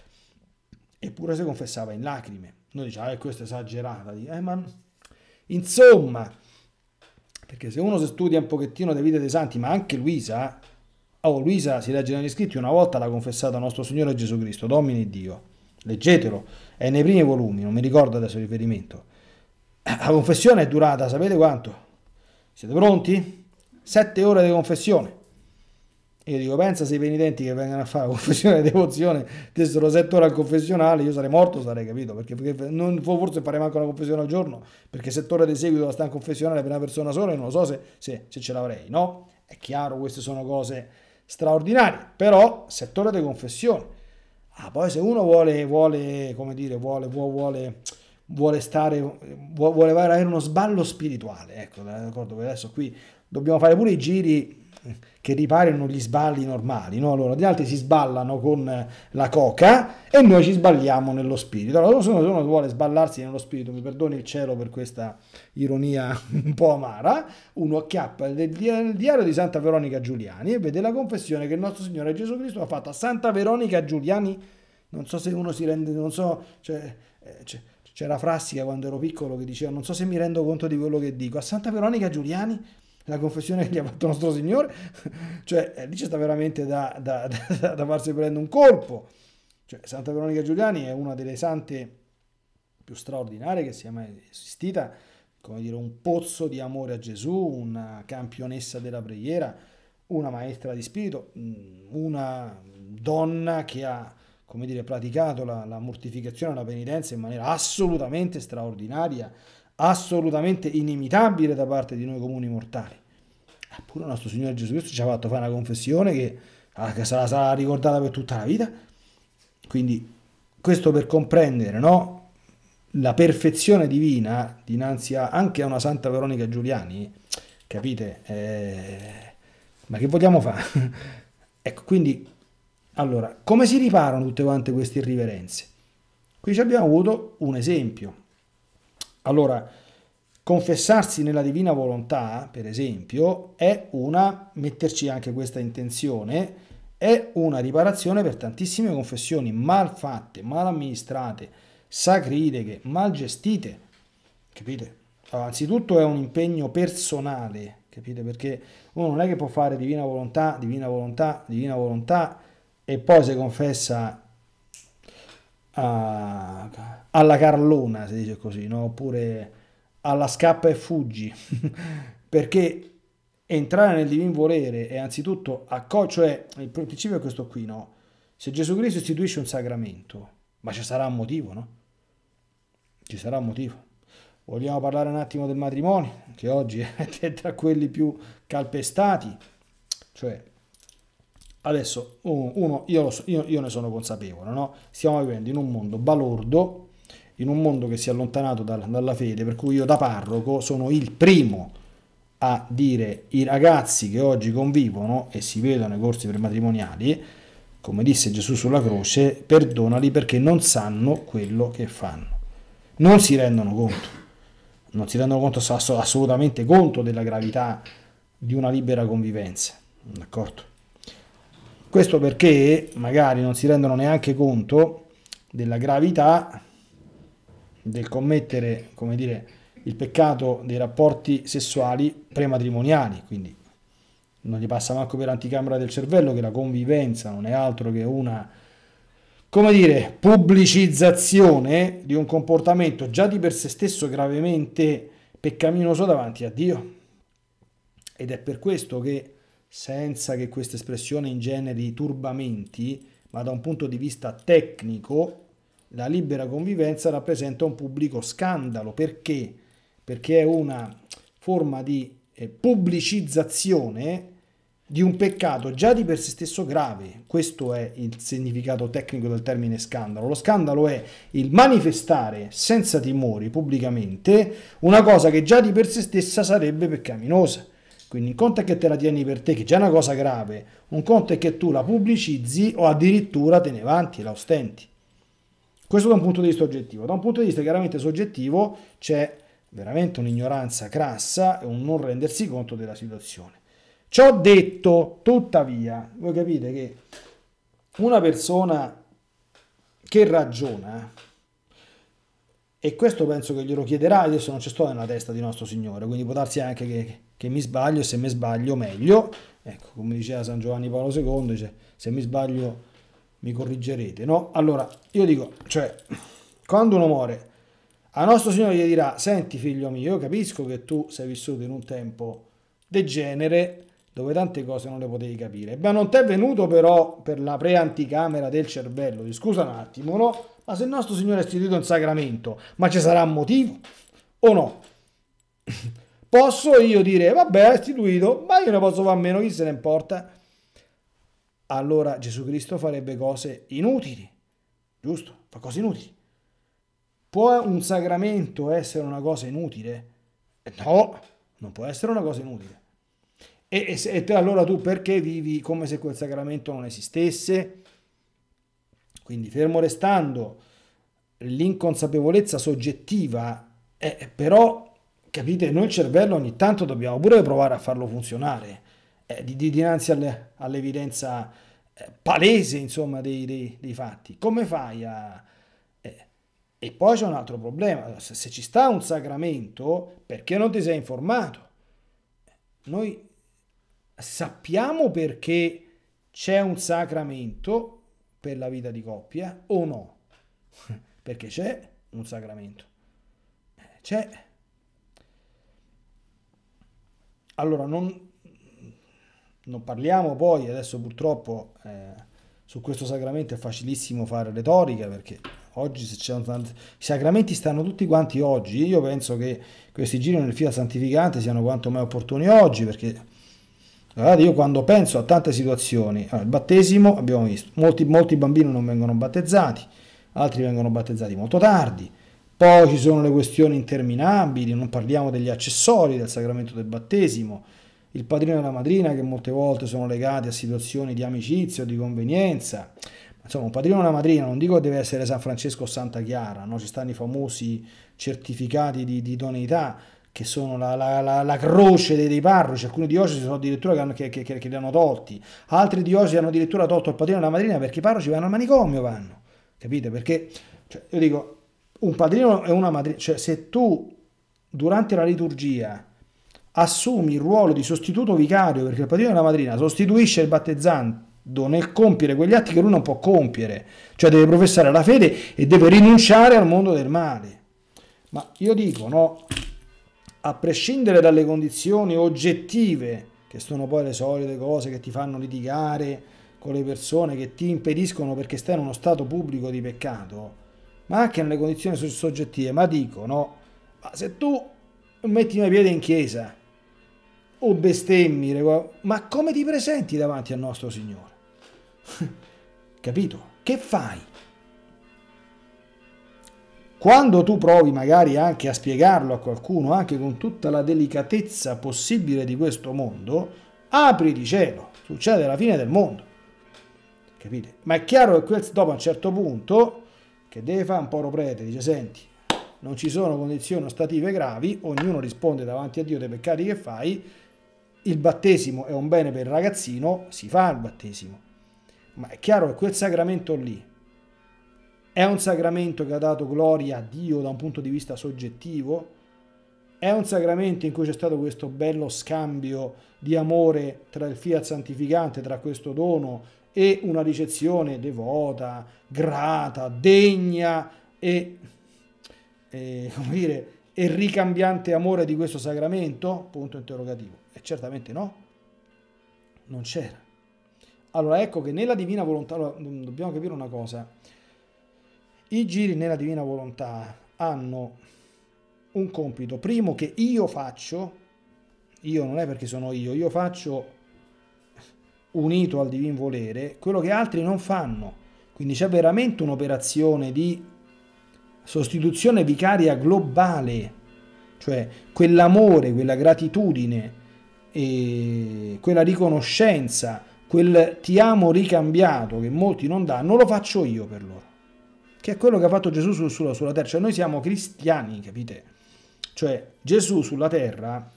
Eppure si confessava in lacrime. Noi diciamo, eh, questa è esagerata, eh, ma... Insomma, perché se uno si studia un pochettino le vite dei santi, ma anche Luisa, eh, oh Luisa si legge negli scritti, una volta l'ha confessata nostro Signore Gesù Cristo, Domini Dio leggetelo, è nei primi volumi, non mi ricordo adesso il riferimento. La confessione è durata, sapete quanto? Siete pronti? Sette ore di confessione. Io dico, pensa se i penitenti che vengono a fare la confessione e devozione dessero sette ore al confessionale, io sarei morto, sarei capito, perché, perché non, forse farei manco una confessione al giorno, perché sette ore di seguito la sta in confessionale per una persona sola, e non lo so se, se, se ce l'avrei, no? È chiaro, queste sono cose straordinarie, però sette ore di confessione Ah, poi se uno vuole, vuole come dire, vuole, vuole, vuole stare, vuole, avere uno sballo spirituale, ecco, d'accordo, adesso qui dobbiamo fare pure i giri che riparino gli sballi normali, no? Allora, gli altri si sballano con la coca e noi ci sballiamo nello spirito. Allora, se uno vuole sballarsi nello spirito, mi perdoni il cielo per questa ironia un po' amara, uno acchiappa il diario di Santa Veronica Giuliani e vede la confessione che il nostro Signore Gesù Cristo ha fatto a Santa Veronica Giuliani. Non so se uno si rende, non so, cioè, eh, cioè, c'era Frassica quando ero piccolo che diceva non so se mi rendo conto di quello che dico, a Santa Veronica Giuliani la confessione che gli ha fatto nostro Signore, cioè eh, lì c'è sta veramente da, da, da, da, farsi prendere un colpo. Cioè, Santa Veronica Giuliani è una delle sante più straordinarie che sia mai esistita, come dire, un pozzo di amore a Gesù, una campionessa della preghiera, una maestra di spirito, mm, una donna che ha come dire, praticato la, la mortificazione la penitenza in maniera assolutamente straordinaria, assolutamente inimitabile da parte di noi comuni mortali. Eppure il nostro Signore Gesù Cristo ci ha fatto fare una confessione che, ah, che sarà, sarà, ricordata per tutta la vita. Quindi questo per comprendere no? la perfezione divina dinanzi a, anche a una Santa Veronica Giuliani, capite? Eh, ma che vogliamo fare? ecco, quindi, allora, come si riparano tutte quante queste irriverenze? Qui abbiamo avuto un esempio, allora, confessarsi nella divina volontà, per esempio, è una, metterci anche questa intenzione, è una riparazione per tantissime confessioni mal fatte, mal amministrate, sacrileghe, mal gestite, capite? Allora, anzitutto è un impegno personale, capite? Perché uno non è che può fare divina volontà, divina volontà, divina volontà e poi se confessa a, alla carlona, si dice così, no? oppure alla scappa e fuggi, perché entrare nel divin volere è anzitutto accogliere, cioè il principio è questo qui, no? Se Gesù Cristo istituisce un sacramento, ma ci sarà un motivo, no? Ci sarà un motivo. Vogliamo parlare un attimo del matrimonio, che oggi è tra quelli più calpestati, cioè Adesso, uno, io, so, io, io ne sono consapevole, no? stiamo vivendo in un mondo balordo, in un mondo che si è allontanato dal, dalla fede, per cui io da parroco sono il primo a dire i ragazzi che oggi convivono e si vedono i corsi prematrimoniali, come disse Gesù sulla croce, perdonali perché non sanno quello che fanno. Non si rendono conto, non si rendono conto assolutamente conto della gravità di una libera convivenza, d'accordo? Questo perché magari non si rendono neanche conto della gravità del commettere, come dire, il peccato dei rapporti sessuali prematrimoniali, quindi non gli passa manco per l'anticamera del cervello che la convivenza non è altro che una come dire, pubblicizzazione di un comportamento già di per sé stesso gravemente peccaminoso davanti a Dio. Ed è per questo che senza che questa espressione ingeneri turbamenti, ma da un punto di vista tecnico, la libera convivenza rappresenta un pubblico scandalo. Perché? Perché è una forma di eh, pubblicizzazione di un peccato già di per se stesso grave. Questo è il significato tecnico del termine scandalo. Lo scandalo è il manifestare senza timori pubblicamente una cosa che già di per se stessa sarebbe peccaminosa. Quindi un conto è che te la tieni per te, che già è una cosa grave, un conto è che tu la pubblicizzi o addirittura te ne vanti, la ostenti. Questo da un punto di vista oggettivo. Da un punto di vista chiaramente soggettivo c'è veramente un'ignoranza crassa e un non rendersi conto della situazione. Ciò detto, tuttavia, voi capite che una persona che ragiona e questo penso che glielo chiederà, adesso non ci sto nella testa di nostro Signore, quindi può darsi anche che, che mi sbaglio, e se mi sbaglio meglio. Ecco, come diceva San Giovanni Paolo II, dice, se mi sbaglio mi corrigerete, no? Allora, io dico, cioè, quando uno muore, a nostro Signore gli dirà, senti figlio mio, io capisco che tu sei vissuto in un tempo degenere, dove tante cose non le potevi capire. Beh, non ti è venuto però per la pre-anticamera del cervello, ti scusa un attimo, no? Ma se il nostro Signore è istituito un sacramento, ma ci sarà un motivo o no? posso io dire, vabbè, è istituito, ma io ne posso fare a meno, chi se ne importa? Allora Gesù Cristo farebbe cose inutili, giusto? Fa cose inutili. Può un sacramento essere una cosa inutile? No, non può essere una cosa inutile. E, e, e allora tu perché vivi come se quel sacramento non esistesse? Quindi fermo restando l'inconsapevolezza soggettiva, eh, però capite, noi il cervello ogni tanto dobbiamo pure provare a farlo funzionare, eh, di, di, dinanzi alle, all'evidenza eh, palese insomma dei, dei, dei, fatti. Come fai a... Eh, e poi c'è un altro problema, se, se ci sta un sacramento, perché non ti sei informato? Noi sappiamo perché c'è un sacramento per la vita di coppia o no? Perché c'è un sacramento. Eh, c'è. Allora, non, non parliamo poi, adesso purtroppo eh, su questo sacramento è facilissimo fare retorica perché oggi se c'è un i sacramenti stanno tutti quanti oggi, io penso che questi giri nel fila santificante siano quanto mai opportuni oggi perché Guardate, io quando penso a tante situazioni, allora, il battesimo abbiamo visto, molti, molti bambini non vengono battezzati, altri vengono battezzati molto tardi, poi ci sono le questioni interminabili, non parliamo degli accessori del sacramento del battesimo, il padrino e la madrina che molte volte sono legati a situazioni di amicizia o di convenienza. Insomma, un padrino e una madrina, non dico che deve essere San Francesco o Santa Chiara, no? ci stanno i famosi certificati di, di che sono la, la, la, la croce dei, dei, parroci, alcuni diocesi sono addirittura che, hanno, che, che, che, li hanno tolti, altri diocesi hanno addirittura tolto il padrino e la madrina perché i parroci vanno al manicomio, vanno, capite? Perché, cioè, io dico, un padrino e una madrina, cioè se tu durante la liturgia assumi il ruolo di sostituto vicario perché il padrino e la madrina sostituisce il battezzante, nel compiere quegli atti che lui non può compiere, cioè deve professare la fede e deve rinunciare al mondo del male. Ma io dico, no, a prescindere dalle condizioni oggettive, che sono poi le solite cose che ti fanno litigare con le persone, che ti impediscono perché stai in uno stato pubblico di peccato, ma anche nelle condizioni soggettive, ma dicono, ma se tu metti una piede in chiesa o bestemmi, ma come ti presenti davanti al nostro Signore? Capito? Che fai? Quando tu provi magari anche a spiegarlo a qualcuno, anche con tutta la delicatezza possibile di questo mondo, apri di cielo, succede la fine del mondo. Capite? Ma è chiaro che dopo a un certo punto, che deve fare un poro prete, dice senti, non ci sono condizioni ostative gravi, ognuno risponde davanti a Dio dei peccati che fai, il battesimo è un bene per il ragazzino, si fa il battesimo. Ma è chiaro che quel sacramento lì è un sacramento che ha dato gloria a Dio da un punto di vista soggettivo? È un sacramento in cui c'è stato questo bello scambio di amore tra il fiat santificante, tra questo dono e una ricezione devota, grata, degna e, e come dire, e ricambiante amore di questo sacramento? Punto interrogativo. E certamente no, non c'era. Allora ecco che nella divina volontà, allora, mm, dobbiamo capire una cosa, i giri nella divina volontà hanno un compito primo che io faccio, io non è perché sono io, io faccio unito al divin volere quello che altri non fanno. Quindi c'è veramente un'operazione di sostituzione vicaria globale, cioè quell'amore, quella gratitudine, quella riconoscenza, quel ti amo ricambiato che molti non danno, lo faccio io per loro che è quello che ha fatto Gesù su, sulla, sulla terra. Cioè noi siamo cristiani, capite? Cioè Gesù sulla terra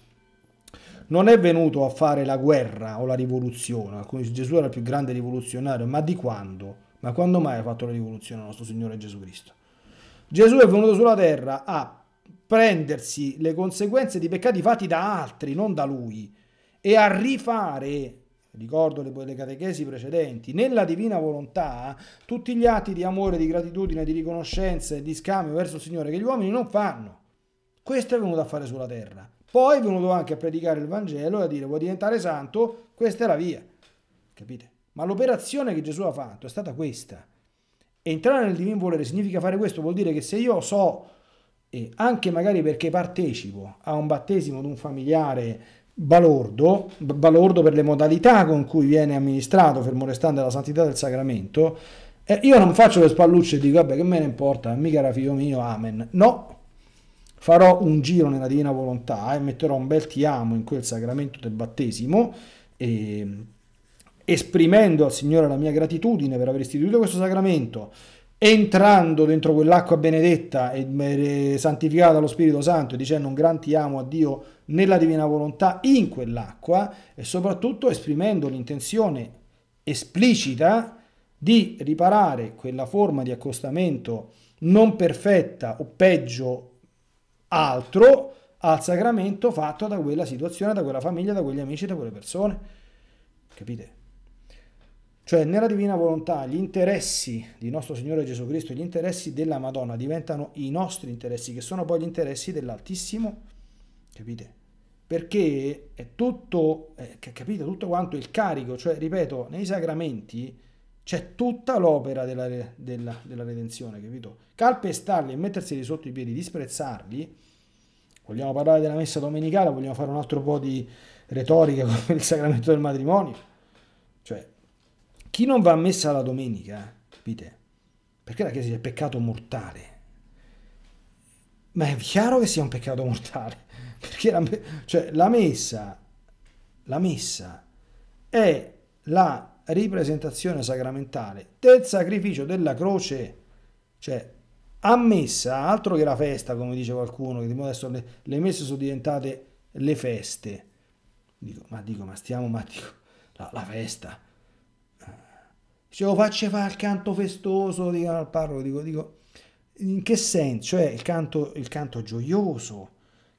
non è venuto a fare la guerra o la rivoluzione, Gesù era il più grande rivoluzionario, ma di quando? Ma quando mai ha fatto la rivoluzione il nostro Signore Gesù Cristo? Gesù è venuto sulla terra a prendersi le conseguenze di peccati fatti da altri, non da lui, e a rifare Ricordo le, le catechesi precedenti. Nella divina volontà, tutti gli atti di amore, di gratitudine, di riconoscenza e di scambio verso il Signore che gli uomini non fanno. Questo è venuto a fare sulla terra. Poi è venuto anche a predicare il Vangelo e a dire vuoi diventare santo? Questa è la via. Capite? Ma l'operazione che Gesù ha fatto è stata questa. Entrare nel divino volere significa fare questo, vuol dire che se io so, e anche magari perché partecipo a un battesimo di un familiare, balordo, balordo per le modalità con cui viene amministrato, fermo restando la santità del sacramento, eh, io non faccio le spallucce e dico, vabbè che me ne importa, mica era figlio mio, amen. No, farò un giro nella divina volontà e metterò un bel ti amo in quel sacramento del battesimo, e, ehm, esprimendo al Signore la mia gratitudine per aver istituito questo sacramento, entrando dentro quell'acqua benedetta e santificata dallo Spirito Santo e dicendo un gran ti amo a Dio nella divina volontà in quell'acqua e soprattutto esprimendo l'intenzione esplicita di riparare quella forma di accostamento non perfetta o peggio altro al sacramento fatto da quella situazione, da quella famiglia, da quegli amici, da quelle persone. Capite? Cioè nella divina volontà gli interessi di nostro Signore Gesù Cristo, gli interessi della Madonna diventano i nostri interessi, che sono poi gli interessi dell'Altissimo. Capite? perché è tutto, eh, capite, tutto quanto il carico, cioè ripeto, nei sacramenti c'è tutta l'opera della, della, della redenzione, capito? Calpestarli e metterseli sotto i piedi, disprezzarli, vogliamo parlare della messa domenicale, vogliamo fare un altro po' di retorica come il sacramento del matrimonio, cioè chi non va a messa la domenica, capite? Perché la Chiesa è peccato mortale, ma è chiaro che sia un peccato mortale perché la, cioè, la, messa, la messa è la ripresentazione sacramentale del sacrificio della croce. Cioè, a messa, altro che la festa, come dice qualcuno, che adesso le, le messe sono diventate le feste. Dico, ma dico, ma stiamo, ma dico, la, la festa. Ce lo oh, faccio fare il canto festoso, dicono al parroco, dico, dico, in che senso? Cioè, il canto, il canto gioioso,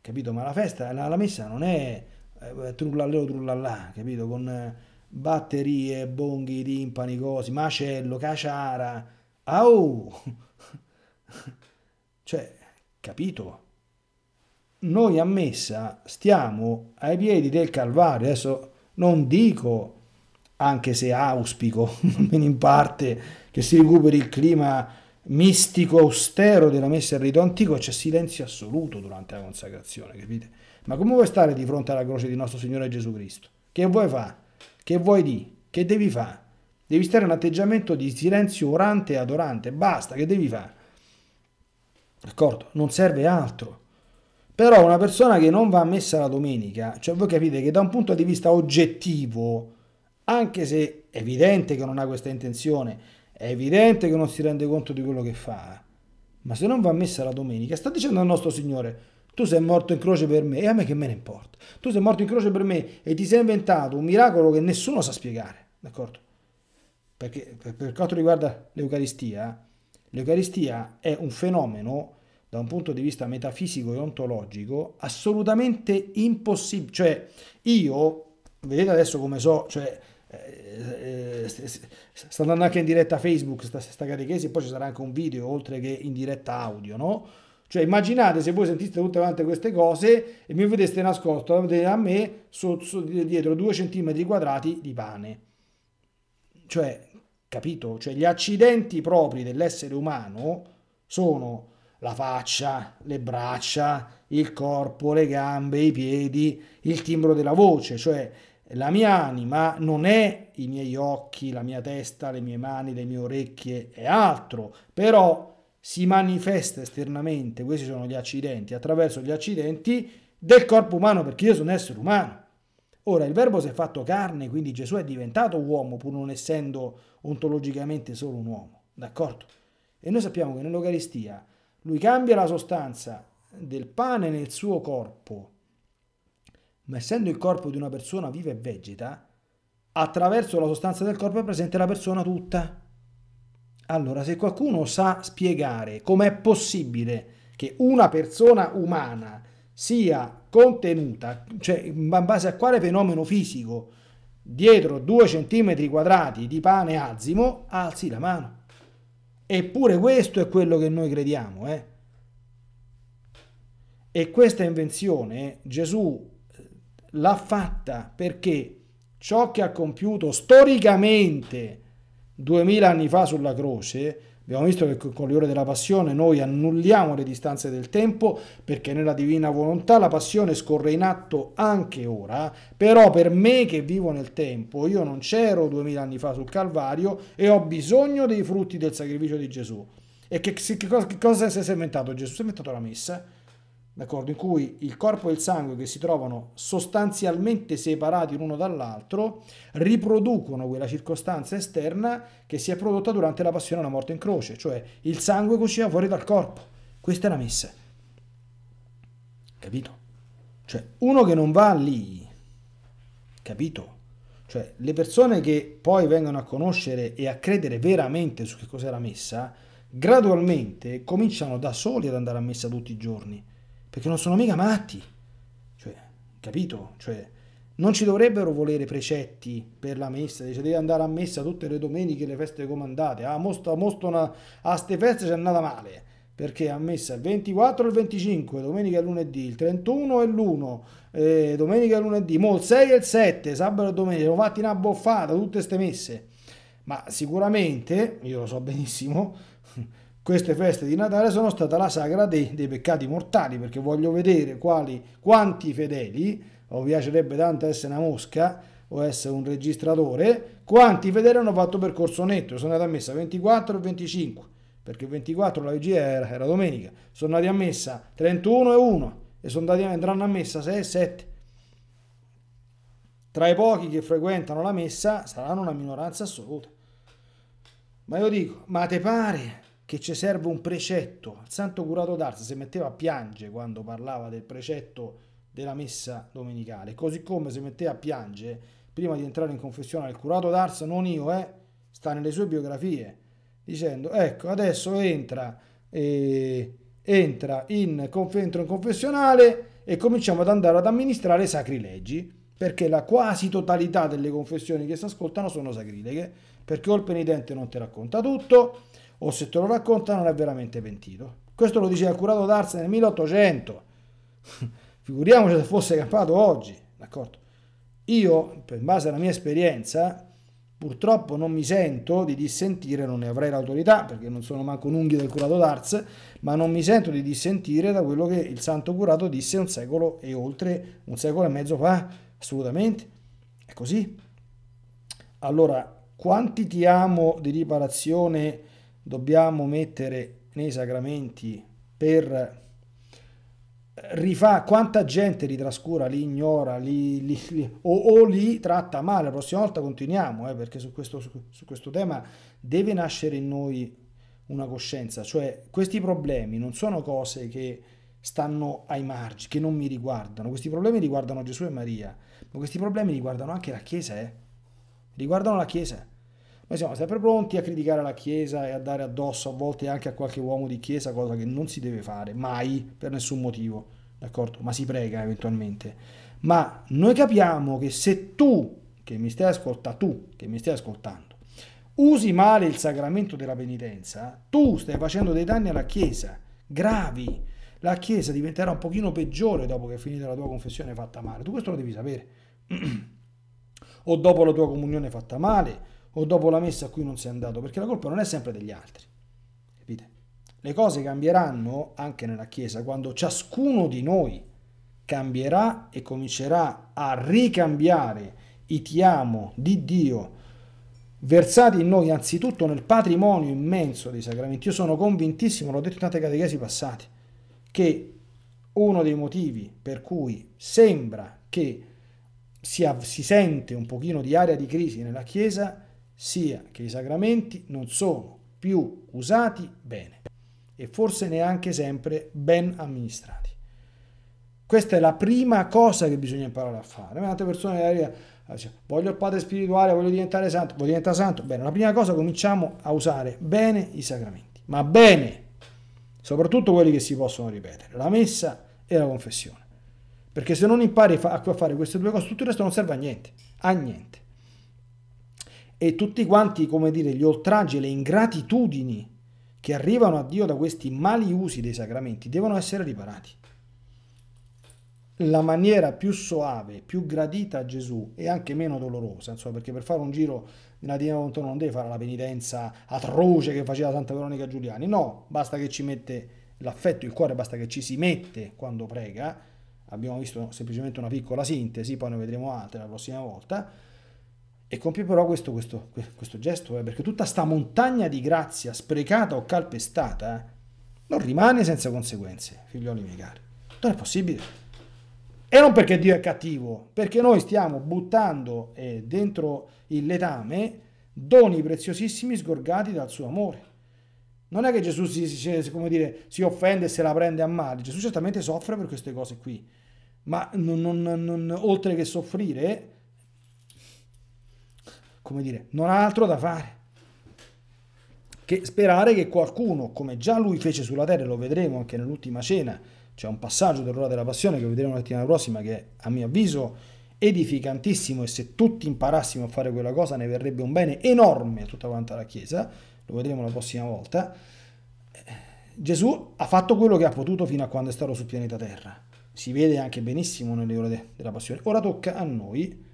capito? Ma la festa, la, la messa non è eh, trullallero trullallà, capito? Con eh, batterie, bonghi, timpani, cosi, macello, caciara, au! cioè, capito? Noi a messa stiamo ai piedi del Calvario, adesso non dico anche se auspico almeno in parte che si recuperi il clima mistico austero della messa in rito antico c'è silenzio assoluto durante la consacrazione, capite? Ma come vuoi stare di fronte alla croce di nostro Signore Gesù Cristo? Che vuoi fare? Che vuoi di? Che devi fare? Devi stare in un atteggiamento di silenzio orante e adorante, basta, che devi fare? D'accordo? Non serve altro. Però una persona che non va a messa la domenica, cioè voi capite che da un punto di vista oggettivo, anche se è evidente che non ha questa intenzione, è evidente che non si rende conto di quello che fa. Eh. Ma se non va a messa la domenica, sta dicendo al nostro Signore, tu sei morto in croce per me e a me che me ne importa. Tu sei morto in croce per me e ti sei inventato un miracolo che nessuno sa spiegare. D'accordo? Perché per, per quanto riguarda l'Eucaristia, eh, l'Eucaristia è un fenomeno da un punto di vista metafisico e ontologico assolutamente impossibile. Cioè, io, vedete adesso come so, cioè, eh, eh, eh, sta andando anche in diretta Facebook sta, sta catechesi poi ci sarà anche un video oltre che in diretta audio no? cioè immaginate se voi sentiste tutte quante queste cose e mi vedeste nascosto a me so, so, dietro due centimetri quadrati di pane cioè capito? Cioè gli accidenti propri dell'essere umano sono la faccia, le braccia, il corpo, le gambe, i piedi, il timbro della voce, cioè la mia anima non è i miei occhi, la mia testa, le mie mani, le mie orecchie, è altro, però si manifesta esternamente, questi sono gli accidenti, attraverso gli accidenti del corpo umano, perché io sono un essere umano. Ora, il verbo si è fatto carne, quindi Gesù è diventato uomo, pur non essendo ontologicamente solo un uomo, d'accordo? E noi sappiamo che nell'Eucaristia lui cambia la sostanza del pane nel suo corpo, ma essendo il corpo di una persona viva e vegeta, attraverso la sostanza del corpo è presente la persona tutta. Allora, se qualcuno sa spiegare com'è possibile che una persona umana sia contenuta, cioè in base a quale fenomeno fisico, dietro due centimetri quadrati di pane azimo, alzi la mano. Eppure questo è quello che noi crediamo. Eh? E questa invenzione Gesù l'ha fatta perché ciò che ha compiuto storicamente duemila anni fa sulla croce, abbiamo visto che con le ore della passione noi annulliamo le distanze del tempo perché nella divina volontà la passione scorre in atto anche ora, però per me che vivo nel tempo, io non c'ero duemila anni fa sul Calvario e ho bisogno dei frutti del sacrificio di Gesù. E che, che cosa, che cosa si è inventato Gesù? Si è inventato la messa d'accordo, in cui il corpo e il sangue che si trovano sostanzialmente separati l'uno dall'altro riproducono quella circostanza esterna che si è prodotta durante la passione alla morte in croce, cioè il sangue cuciva fuori dal corpo. Questa è la messa. Capito? Cioè, uno che non va lì, capito? Cioè, le persone che poi vengono a conoscere e a credere veramente su che cos'è la messa, gradualmente cominciano da soli ad andare a messa tutti i giorni perché non sono mica matti, cioè, capito? Cioè, non ci dovrebbero volere precetti per la messa, dice devi andare a messa tutte le domeniche, le feste comandate, ah, mostra, mosto una, a ste feste c'è andata male, perché a messa il 24 e il 25, domenica e lunedì, il 31 e l'1, eh, domenica e lunedì, mo il 6 e il 7, sabato e domenica, sono fatti una boffata tutte ste messe, ma sicuramente, io lo so benissimo, queste feste di Natale sono stata la sagra dei, dei peccati mortali, perché voglio vedere quali, quanti fedeli, o piacerebbe tanto essere una mosca o essere un registratore, quanti fedeli hanno fatto percorso netto, sono andati a messa 24 e 25, perché 24 la vigilia era, era domenica, sono andati a messa 31 e 1 e sono andati, andranno a messa 6 e 7. Tra i pochi che frequentano la messa saranno una minoranza assoluta. Ma io dico, ma te pare che ci serve un precetto. Il santo curato d'Ars si metteva a piangere quando parlava del precetto della messa domenicale, così come si metteva a piangere prima di entrare in confessione il curato d'Ars, non io, eh, sta nelle sue biografie, dicendo ecco adesso entra, eh, entra in, entro in confessionale e cominciamo ad andare ad amministrare sacrilegi, perché la quasi totalità delle confessioni che si ascoltano sono sacrileghe, perché o il penitente non ti racconta tutto, o se te lo racconta non è veramente pentito. Questo lo diceva Curato d'Arse nel 1800. Figuriamoci se fosse campato oggi, d'accordo? Io, in base alla mia esperienza, purtroppo non mi sento di dissentire, non ne avrei l'autorità perché non sono manco un'unghia del curato d'Arz, ma non mi sento di dissentire da quello che il santo curato disse un secolo e oltre, un secolo e mezzo fa, assolutamente. È così. Allora, quanti ti amo di riparazione dobbiamo mettere nei sacramenti per eh, rifà quanta gente li trascura, li ignora li, li, li, o, o, li tratta male. La prossima volta continuiamo, eh, perché su questo, su, su questo, tema deve nascere in noi una coscienza, cioè questi problemi non sono cose che stanno ai margini, che non mi riguardano, questi problemi riguardano Gesù e Maria, ma questi problemi riguardano anche la Chiesa, eh? riguardano la Chiesa. Noi siamo sempre pronti a criticare la Chiesa e a dare addosso a volte anche a qualche uomo di Chiesa, cosa che non si deve fare mai per nessun motivo, d'accordo? Ma si prega eventualmente. Ma noi capiamo che se tu che mi stai ascoltando, tu che mi stai ascoltando, usi male il sacramento della penitenza, tu stai facendo dei danni alla Chiesa, gravi. La Chiesa diventerà un pochino peggiore dopo che è finita la tua confessione fatta male. Tu questo lo devi sapere. o dopo la tua comunione fatta male, o dopo la messa a cui non sei andato, perché la colpa non è sempre degli altri. Capite? Le cose cambieranno anche nella Chiesa quando ciascuno di noi cambierà e comincerà a ricambiare i ti amo di Dio versati in noi anzitutto nel patrimonio immenso dei sacramenti. Io sono convintissimo, l'ho detto in tante catechesi passate, che uno dei motivi per cui sembra che si, si sente un pochino di aria di crisi nella Chiesa è sia che i sacramenti non sono più usati bene e forse neanche sempre ben amministrati. Questa è la prima cosa che bisogna imparare a fare. Tante persone arrivano eh, voglio il padre spirituale, voglio diventare santo, voglio diventare santo. Bene, la prima cosa cominciamo a usare bene i sacramenti, ma bene, soprattutto quelli che si possono ripetere, la messa e la confessione. Perché se non impari a fare queste due cose, tutto il resto non serve a niente, a niente e tutti quanti, come dire, gli oltraggi, e le ingratitudini che arrivano a Dio da questi mali usi dei sacramenti devono essere riparati. La maniera più soave, più gradita a Gesù e anche meno dolorosa, insomma, perché per fare un giro di una divina volontà non deve fare la penitenza atroce che faceva Santa Veronica Giuliani, no, basta che ci mette l'affetto, il cuore, basta che ci si mette quando prega, abbiamo visto semplicemente una piccola sintesi, poi ne vedremo altre la prossima volta, e compie però questo, questo, questo gesto, eh, perché tutta sta montagna di grazia sprecata o calpestata eh, non rimane senza conseguenze, figlioli miei cari. Non è possibile. E non perché Dio è cattivo, perché noi stiamo buttando eh, dentro il letame doni preziosissimi sgorgati dal suo amore. Non è che Gesù si, si, dire, si offende e se la prende a male, Gesù certamente soffre per queste cose qui, ma non, non, non, oltre che soffrire come dire, non ha altro da fare che sperare che qualcuno, come già lui fece sulla terra, lo vedremo anche nell'ultima cena, c'è un passaggio dell'ora della passione che vedremo la settimana prossima che a mio avviso edificantissimo e se tutti imparassimo a fare quella cosa ne verrebbe un bene enorme a tutta quanta la Chiesa, lo vedremo la prossima volta. Eh, Gesù ha fatto quello che ha potuto fino a quando è stato sul pianeta Terra. Si vede anche benissimo nelle ore della passione. Ora tocca a noi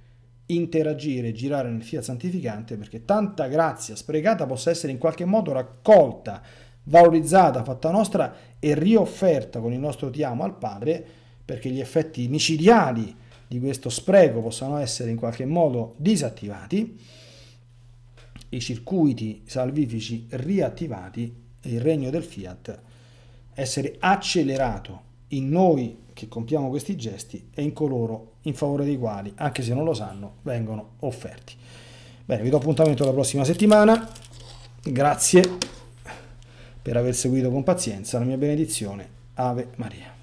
interagire, girare nel fiat santificante, perché tanta grazia sprecata possa essere in qualche modo raccolta, valorizzata, fatta nostra e riofferta con il nostro ti amo al Padre, perché gli effetti micidiali di questo spreco possano essere in qualche modo disattivati, i circuiti salvifici riattivati e il regno del fiat essere accelerato in noi che compiamo questi gesti e in coloro in favore dei quali, anche se non lo sanno, vengono offerti. Bene, vi do appuntamento la prossima settimana. Grazie per aver seguito con pazienza la mia benedizione. Ave Maria.